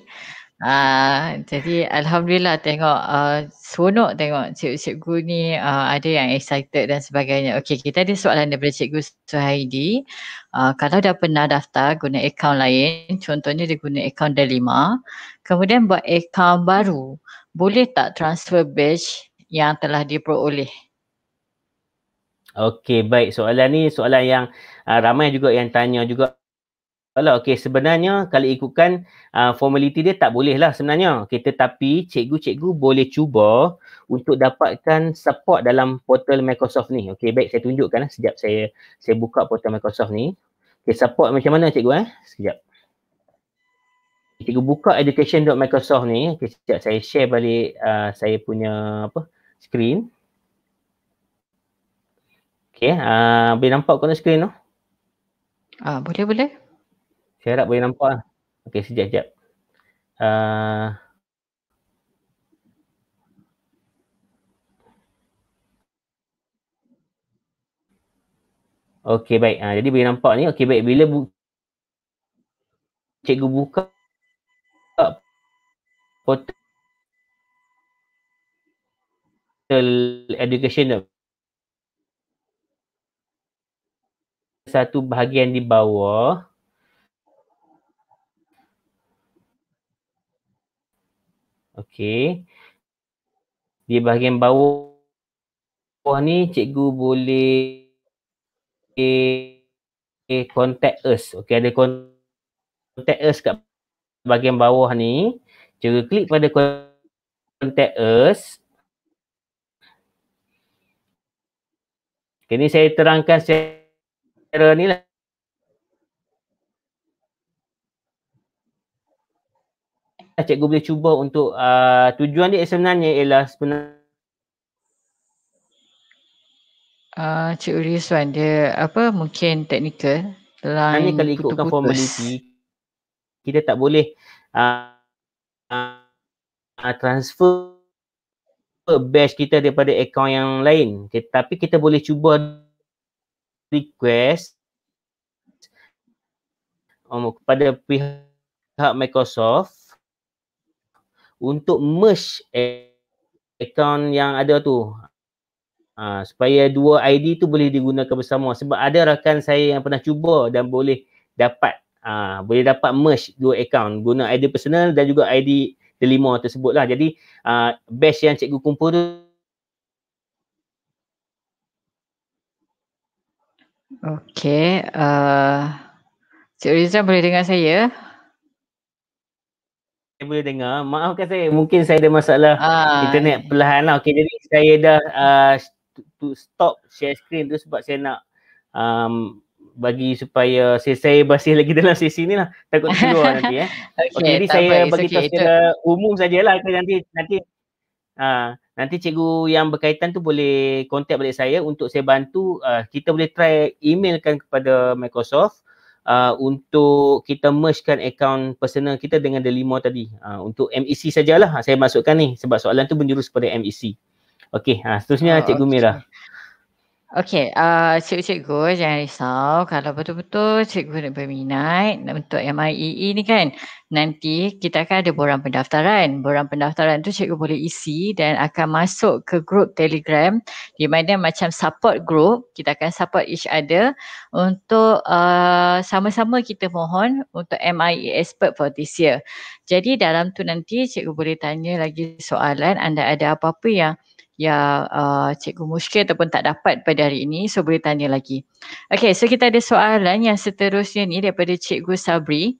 Ah, jadi alhamdulillah tengok uh, seronok tengok cikgu-cikgu ni uh, ada yang excited dan sebagainya. Okey, kita ada soalan daripada cikgu Suhaidi. Uh, kalau dah pernah daftar guna akaun lain, contohnya dia guna akaun Delima, kemudian buat akaun baru, boleh tak transfer badge yang telah diperoleh? Okey, baik. Soalan ni soalan yang uh, ramai juga yang tanya juga kalau okey sebenarnya kalau ikutkan uh, formality dia tak boleh lah sebenarnya. Okay, tetapi cikgu-cikgu boleh cuba untuk dapatkan support dalam portal Microsoft ni. Okey baik saya tunjukkan lah sekejap saya saya buka portal Microsoft ni. Okey support macam mana cikgu eh? Sekejap. Cikgu buka education.microsoft ni. Okey sekejap saya share balik uh, saya punya apa screen. Okey uh, boleh nampak kena screen tu? Ah uh, boleh boleh. Saya harap boleh nampak. Okey, sekejap, sekejap. Uh, Okey baik. Ha, jadi boleh nampak ni. Okey baik. Bila bu- cikgu buka portal education satu bahagian di bawah. Okey. Di bahagian bawah ni cikgu boleh eh contact us. Okey ada contact us kat bahagian bawah ni. Cikgu klik pada contact us. Okey ni saya terangkan secara ni lah. uh, cikgu boleh cuba untuk uh, tujuan dia sebenarnya ialah sebenarnya Uh, Cik Rizwan dia apa mungkin teknikal line Hanya kalau ikutkan putus. formality kita tak boleh uh, uh, transfer batch kita daripada account yang lain tetapi kita boleh cuba request um, kepada pihak Microsoft untuk merge account yang ada tu. Ha, supaya dua ID tu boleh digunakan bersama. Sebab ada rakan saya yang pernah cuba dan boleh dapat ha, boleh dapat merge dua account guna ID personal dan juga ID delima tersebut lah. Jadi ha, batch yang cikgu kumpul tu Okay. Uh, Cik Rizal boleh dengar saya? saya boleh dengar. Maafkan saya, mungkin saya ada masalah ah, internet eh. perlahan lah. Okay, jadi saya dah uh, to, stop share screen tu sebab saya nak um, bagi supaya saya, saya basih lagi dalam sesi ni lah. Takut tidur nanti eh. Okay, okay jadi saya baik, bagi okay, secara itu. umum sajalah. Nanti, nanti Uh, nanti cikgu yang berkaitan tu boleh contact balik saya untuk saya bantu uh, kita boleh try emailkan kepada Microsoft uh, untuk kita mergekan akaun personal kita dengan Delimo tadi. Uh, untuk MEC sajalah uh, saya masukkan ni sebab soalan tu menjurus kepada MEC. Okey, uh, seterusnya uh, Cikgu Okay. Okay, uh, cikgu-cikgu jangan risau kalau betul-betul cikgu nak berminat untuk MIEE ni kan nanti kita akan ada borang pendaftaran. Borang pendaftaran tu cikgu boleh isi dan akan masuk ke grup telegram di mana macam support group kita akan support each other untuk uh, sama-sama kita mohon untuk MIE expert for this year. Jadi dalam tu nanti cikgu boleh tanya lagi soalan anda ada apa-apa yang yang uh, cikgu muskil ataupun tak dapat pada hari ini so boleh tanya lagi. Okay so kita ada soalan yang seterusnya ni daripada cikgu Sabri.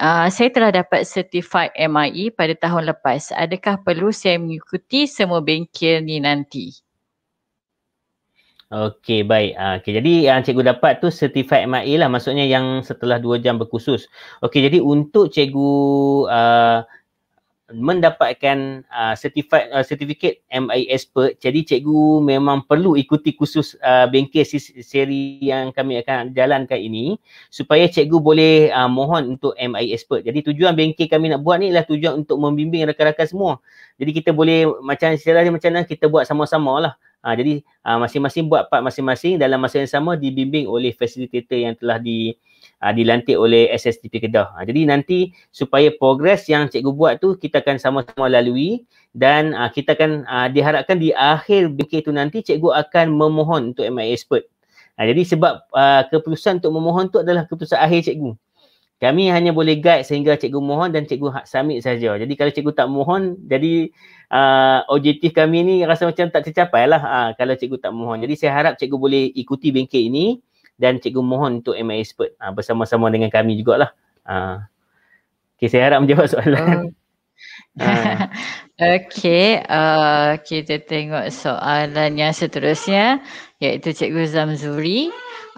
Uh, saya telah dapat certified MIE pada tahun lepas. Adakah perlu saya mengikuti semua bengkel ni nanti? Okey baik. Ah, okay, jadi yang cikgu dapat tu certified MIE lah maksudnya yang setelah dua jam berkhusus. Okey jadi untuk cikgu uh, mendapatkan uh, sertifikat uh, MIS Expert. Jadi cikgu memang perlu ikuti khusus uh, bengkel seri yang kami akan jalankan ini supaya cikgu boleh uh, mohon untuk MIS Expert. Jadi tujuan bengkel kami nak buat ni ialah tujuan untuk membimbing rakan-rakan semua. Jadi kita boleh macam istilah macam mana kita buat sama-sama lah. Ha, jadi uh, masing-masing buat part masing-masing dalam masa yang sama dibimbing oleh facilitator yang telah di uh, dilantik oleh SSTP Kedah. Uh, jadi nanti supaya progres yang cikgu buat tu kita akan sama-sama lalui dan uh, kita akan uh, diharapkan di akhir BK tu nanti cikgu akan memohon untuk MIA expert. Uh, jadi sebab uh, keputusan untuk memohon tu adalah keputusan akhir cikgu. Kami hanya boleh guide sehingga cikgu mohon dan cikgu hak submit saja. Jadi kalau cikgu tak mohon, jadi uh, objektif kami ni rasa macam tak tercapai lah uh, kalau cikgu tak mohon. Jadi saya harap cikgu boleh ikuti bengkel ini dan cikgu mohon untuk MI expert uh, bersama-sama dengan kami jugalah. Uh. Ah. Okay, saya harap menjawab soalan. Oh. Uh. Ah. okay, uh, kita tengok soalan yang seterusnya iaitu cikgu Zamzuri.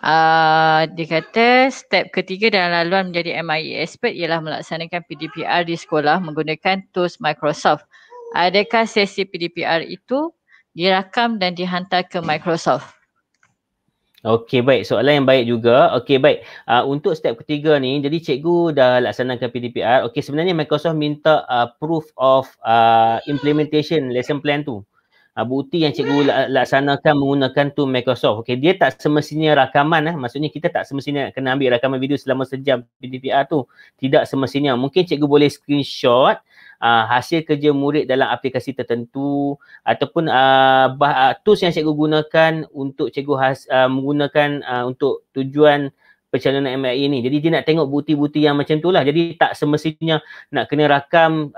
Uh, dia kata step ketiga dalam laluan menjadi MIE expert ialah melaksanakan PDPR di sekolah menggunakan tools Microsoft. Adakah sesi PDPR itu dirakam dan dihantar ke Microsoft? Okey baik soalan yang baik juga. Okey baik. Uh, untuk step ketiga ni jadi cikgu dah laksanakan PDPR. Okey sebenarnya Microsoft minta uh, proof of uh, implementation lesson plan tu. Uh, bukti yang cikgu laksanakan menggunakan tu Microsoft. Okey dia tak semestinya rakaman eh. Maksudnya kita tak semestinya kena ambil rakaman video selama sejam PDPR tu. Tidak semestinya. Mungkin cikgu boleh screenshot uh, uh, hasil kerja murid dalam aplikasi tertentu ataupun uh, bah, uh, tools yang cikgu gunakan untuk cikgu has, uh, menggunakan uh, untuk tujuan percalonan MIA ni. Jadi dia nak tengok bukti-bukti yang macam tu lah. Jadi tak semestinya nak kena rakam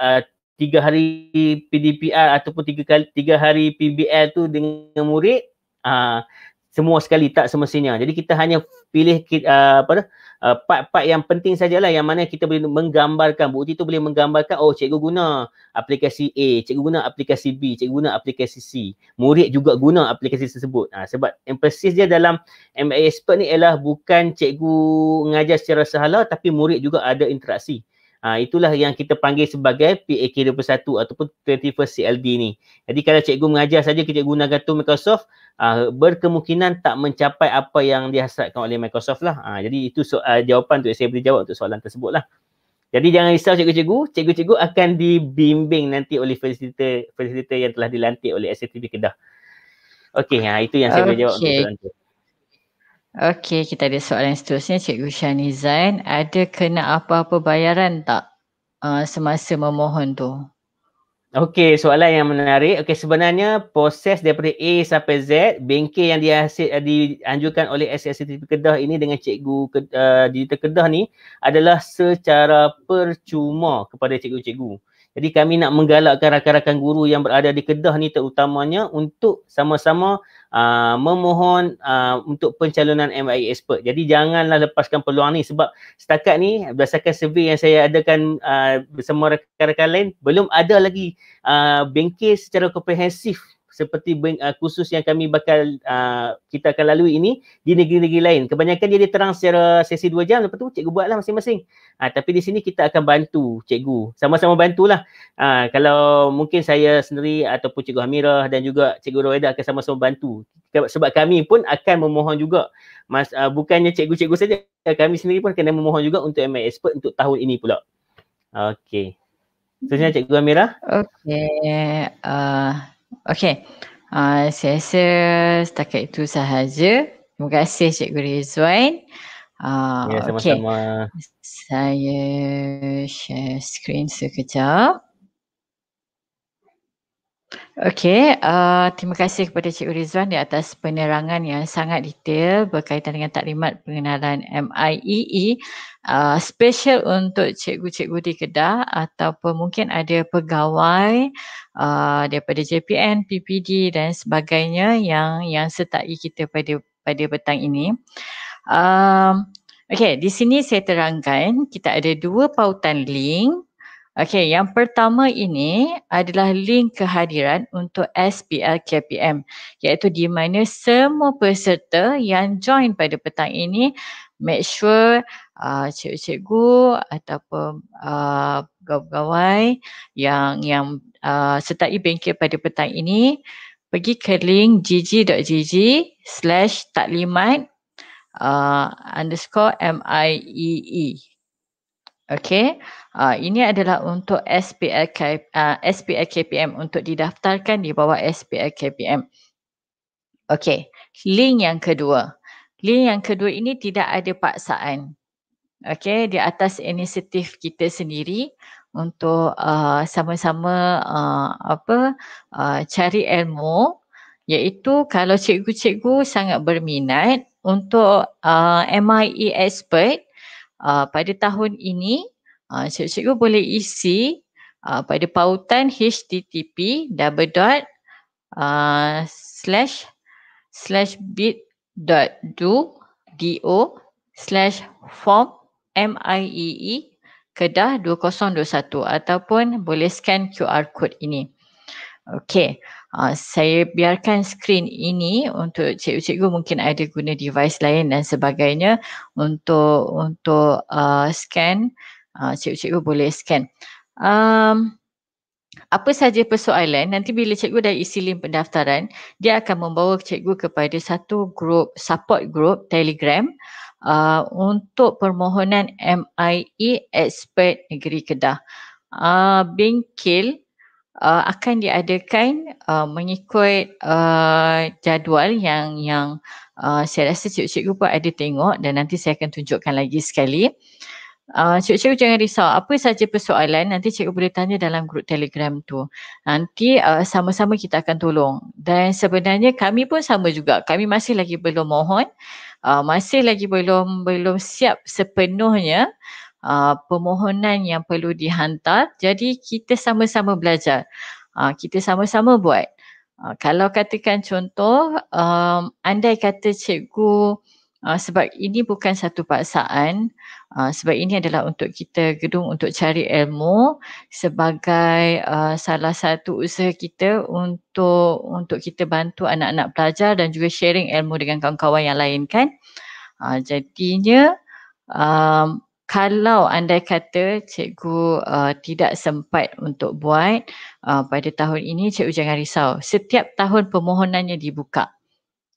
tiga hari PDPR ataupun tiga kali tiga hari PBL tu dengan murid uh, semua sekali tak semestinya. Jadi kita hanya pilih uh, apa tu ah, part-part yang penting sajalah yang mana kita boleh menggambarkan bukti tu boleh menggambarkan oh cikgu guna aplikasi A, cikgu guna aplikasi B, cikgu guna aplikasi C. Murid juga guna aplikasi tersebut. Ha, sebab emphasis dia dalam MA expert ni ialah bukan cikgu mengajar secara sehala tapi murid juga ada interaksi. Ha, itulah yang kita panggil sebagai PAK 21 ataupun 21st CLD ni. Jadi kalau cikgu mengajar saja kita gunakan tu Microsoft, uh, berkemungkinan tak mencapai apa yang dihasratkan oleh Microsoft lah. Uh, jadi itu so, uh, jawapan untuk saya boleh jawab untuk soalan tersebut lah. Jadi jangan risau cikgu-cikgu, cikgu-cikgu akan dibimbing nanti oleh facilitator, facilitator yang telah dilantik oleh SATP Kedah. Okey, ha, itu yang saya okay. boleh jawab untuk soalan tu. Okey, kita ada soalan seterusnya Cikgu Shanizan. Ada kena apa-apa bayaran tak uh, semasa memohon tu? Okey, soalan yang menarik. Okey, sebenarnya proses daripada A sampai Z, bengkel yang dihasil, eh, dianjurkan oleh SSCT Kedah ini dengan Cikgu uh, Digital Kedah ni adalah secara percuma kepada cikgu-cikgu. Jadi kami nak menggalakkan rakan-rakan guru yang berada di Kedah ni terutamanya untuk sama-sama Uh, memohon uh, untuk pencalonan MIA expert. Jadi janganlah lepaskan peluang ni sebab setakat ni berdasarkan survey yang saya adakan uh, bersama rakan-rakan lain belum ada lagi uh, bengkel secara komprehensif seperti uh, khusus yang kami bakal uh, kita akan lalui ini di negeri-negeri lain. Kebanyakan dia diterang secara sesi dua jam lepas tu cikgu buatlah masing-masing. Uh, tapi di sini kita akan bantu cikgu. Sama-sama bantulah. Uh, kalau mungkin saya sendiri ataupun cikgu Hamirah dan juga cikgu Roeda akan sama-sama bantu. Sebab kami pun akan memohon juga mas uh, bukannya cikgu-cikgu saja kami sendiri pun kena memohon juga untuk MI expert untuk tahun ini pula. Okey. Seterusnya hmm. Cikgu Amira. Okey. Uh, Okay. Uh, ah, saya rasa setakat itu sahaja. Terima kasih Cikgu Rizwan. Uh, ya, Okay. Saya share screen sekejap. Okey, uh, terima kasih kepada Cik Rizwan di atas penerangan yang sangat detail berkaitan dengan taklimat pengenalan MIEE uh, e, eh, special untuk cikgu-cikgu di Kedah ataupun mungkin ada pegawai uh, daripada JPN, PPD dan sebagainya yang yang sertai kita pada pada petang ini. Um, Okey, di sini saya terangkan kita ada dua pautan link Okay, yang pertama ini adalah link kehadiran untuk SPL KPM iaitu di mana semua peserta yang join pada petang ini make sure uh, cikgu-cikgu ataupun pegawai-pegawai uh, yang yang uh, sertai bengkel pada petang ini pergi ke link gg.gg slash taklimat uh, underscore MIEE. E. Okey, uh, ini adalah untuk SPLK, uh, ah, SPLKPM untuk didaftarkan di bawah SPLKPM. Okey, link yang kedua. Link yang kedua ini tidak ada paksaan. Okey, di atas inisiatif kita sendiri untuk ah, sama-sama uh, apa uh, cari ilmu iaitu kalau cikgu-cikgu sangat berminat untuk uh, MIE expert uh, pada tahun ini uh, cikgu boleh isi uh, pada pautan http double dot uh, slash slash bit dot do do slash form miee e, kedah 2021 ataupun boleh scan QR code ini. Okey. Ah, saya biarkan skrin ini untuk cikgu-cikgu mungkin ada guna device lain dan sebagainya untuk untuk uh, scan uh, cikgu-cikgu boleh scan. Um, apa saja persoalan nanti bila cikgu dah isi link pendaftaran dia akan membawa cikgu kepada satu group support group Telegram uh, untuk permohonan MIE expert Negeri Kedah. Uh, bengkel uh, akan diadakan uh, mengikut uh, jadual yang yang uh, saya rasa cikgu-cikgu pun ada tengok dan nanti saya akan tunjukkan lagi sekali. Uh, cikgu-cikgu jangan risau apa saja persoalan nanti cikgu boleh tanya dalam grup telegram tu nanti uh, sama-sama kita akan tolong dan sebenarnya kami pun sama juga kami masih lagi belum mohon uh, masih lagi belum belum siap sepenuhnya uh, permohonan yang perlu dihantar. Jadi kita sama-sama belajar. Uh, kita sama-sama buat. Uh, kalau katakan contoh, um, andai kata cikgu uh, sebab ini bukan satu paksaan, uh, sebab ini adalah untuk kita gedung untuk cari ilmu sebagai uh, salah satu usaha kita untuk untuk kita bantu anak-anak pelajar dan juga sharing ilmu dengan kawan-kawan yang lain kan. Uh, jadinya um, kalau andai kata cikgu uh, tidak sempat untuk buat uh, pada tahun ini cikgu jangan risau setiap tahun permohonannya dibuka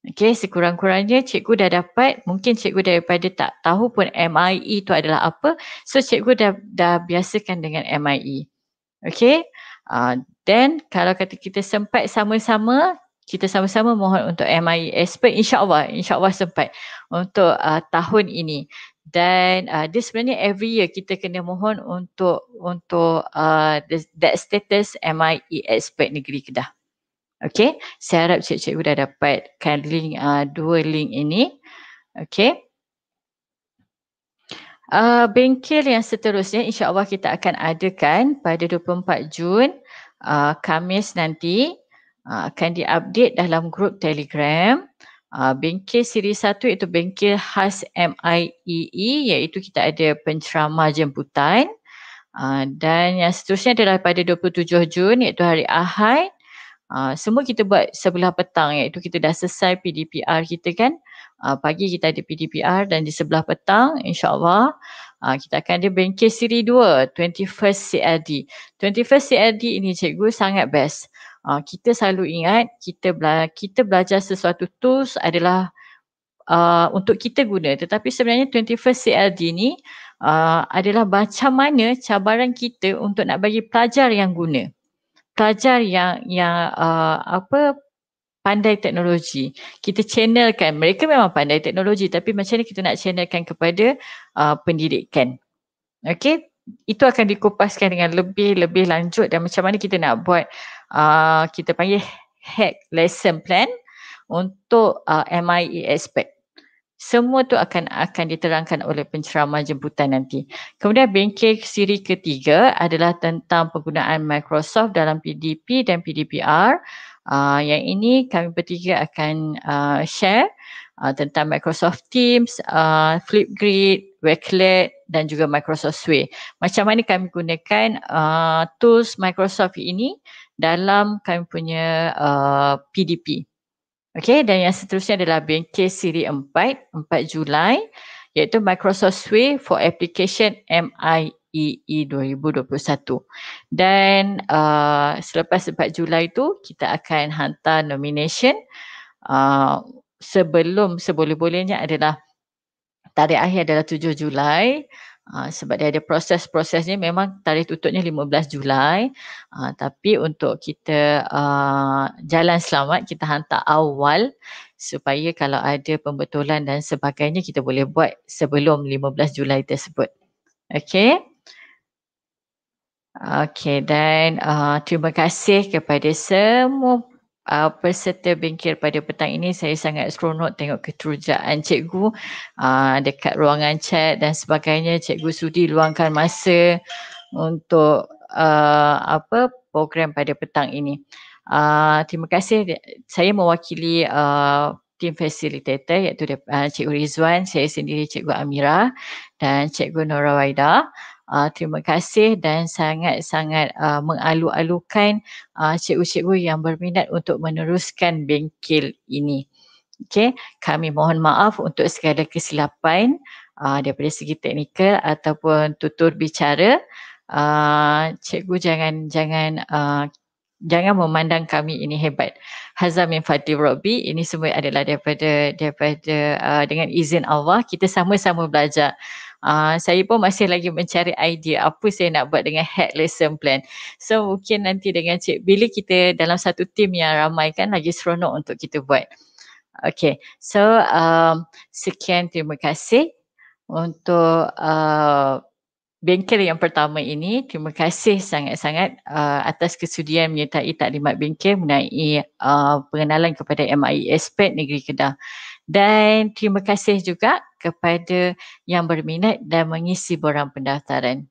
Okey, sekurang-kurangnya cikgu dah dapat, mungkin cikgu daripada tak tahu pun MIE itu adalah apa. So, cikgu dah, dah biasakan dengan MIE. Okey, uh, then kalau kata kita sempat sama-sama, kita sama-sama mohon untuk MIE expert, insyaAllah, insyaAllah sempat untuk uh, tahun ini dan uh, dia sebenarnya every year kita kena mohon untuk untuk uh, the, that status MIE expert negeri Kedah. Okay, saya harap cik cikgu dah dapatkan link uh, dua link ini. Okay. Uh, bengkel yang seterusnya insya Allah kita akan adakan pada 24 Jun uh, Kamis nanti uh, akan diupdate dalam grup telegram. Ah, bengkel siri satu iaitu bengkel khas MIEE e, iaitu kita ada penceramah jemputan uh, dan yang seterusnya adalah pada 27 Jun iaitu hari Ahad Uh, semua kita buat sebelah petang iaitu kita dah selesai PDPR kita kan uh, pagi kita ada PDPR dan di sebelah petang insyaAllah uh, kita akan ada bengkel siri Dua 21st CLD 21st CLD ini cikgu sangat best uh, kita selalu ingat kita bela- kita belajar sesuatu tools adalah uh, untuk kita guna tetapi sebenarnya 21 CLD ni uh, adalah macam mana cabaran kita untuk nak bagi pelajar yang guna pelajar yang yang uh, apa pandai teknologi. Kita channelkan, mereka memang pandai teknologi tapi macam mana kita nak channelkan kepada uh, pendidikan. Okay, itu akan dikupaskan dengan lebih-lebih lanjut dan macam mana kita nak buat uh, Ah, kita panggil hack lesson plan untuk uh, ah, MIE aspect. Semua tu akan akan diterangkan oleh penceramah jemputan nanti. Kemudian bengkel siri ketiga adalah tentang penggunaan Microsoft dalam PDP dan PDPR. Uh, ah, yang ini kami bertiga akan uh, share Uh, tentang Microsoft Teams, uh, Flipgrid, Wakelet dan juga Microsoft Sway. Macam mana kami gunakan uh, tools Microsoft ini dalam kami punya uh, PDP. Okey, dan yang seterusnya adalah bengkel siri 4, 4 Julai iaitu Microsoft Sway for Application MIEE 2021. E dan uh, selepas 4 Julai itu kita akan hantar nomination uh, sebelum seboleh-bolehnya adalah tarikh akhir adalah 7 Julai Aa, ah, sebab dia ada proses-prosesnya memang tarikh tutupnya 15 Julai Aa, ah, tapi untuk kita uh, jalan selamat kita hantar awal supaya kalau ada pembetulan dan sebagainya kita boleh buat sebelum 15 Julai tersebut. Okay, okay dan uh, terima kasih kepada semua uh, peserta bingkir pada petang ini saya sangat seronok tengok keterujaan cikgu uh, dekat ruangan chat dan sebagainya cikgu sudi luangkan masa untuk uh, apa program pada petang ini. Uh, terima kasih saya mewakili uh, tim facilitator iaitu uh, Cikgu Rizwan, saya sendiri Cikgu Amira dan Cikgu Nora Waida. Uh, terima kasih dan sangat-sangat uh, mengalu-alukan uh, cikgu-cikgu yang berminat untuk meneruskan bengkel ini. Okay. Kami mohon maaf untuk segala kesilapan uh, daripada segi teknikal ataupun tutur bicara. Uh, cikgu jangan jangan uh, jangan memandang kami ini hebat. Hazam bin Fatih Robi, ini semua adalah daripada daripada uh, dengan izin Allah kita sama-sama belajar. Ah, saya pun masih lagi mencari idea apa saya nak buat dengan head lesson plan. So mungkin nanti dengan Cik Billy kita dalam satu tim yang ramai kan lagi seronok untuk kita buat. Okay, so um, sekian terima kasih untuk uh, Bengkel yang pertama ini, terima kasih sangat-sangat uh, atas kesudian menyertai taklimat bengkel mengenai uh, pengenalan kepada MIE Aspect Negeri Kedah dan terima kasih juga kepada yang berminat dan mengisi borang pendaftaran.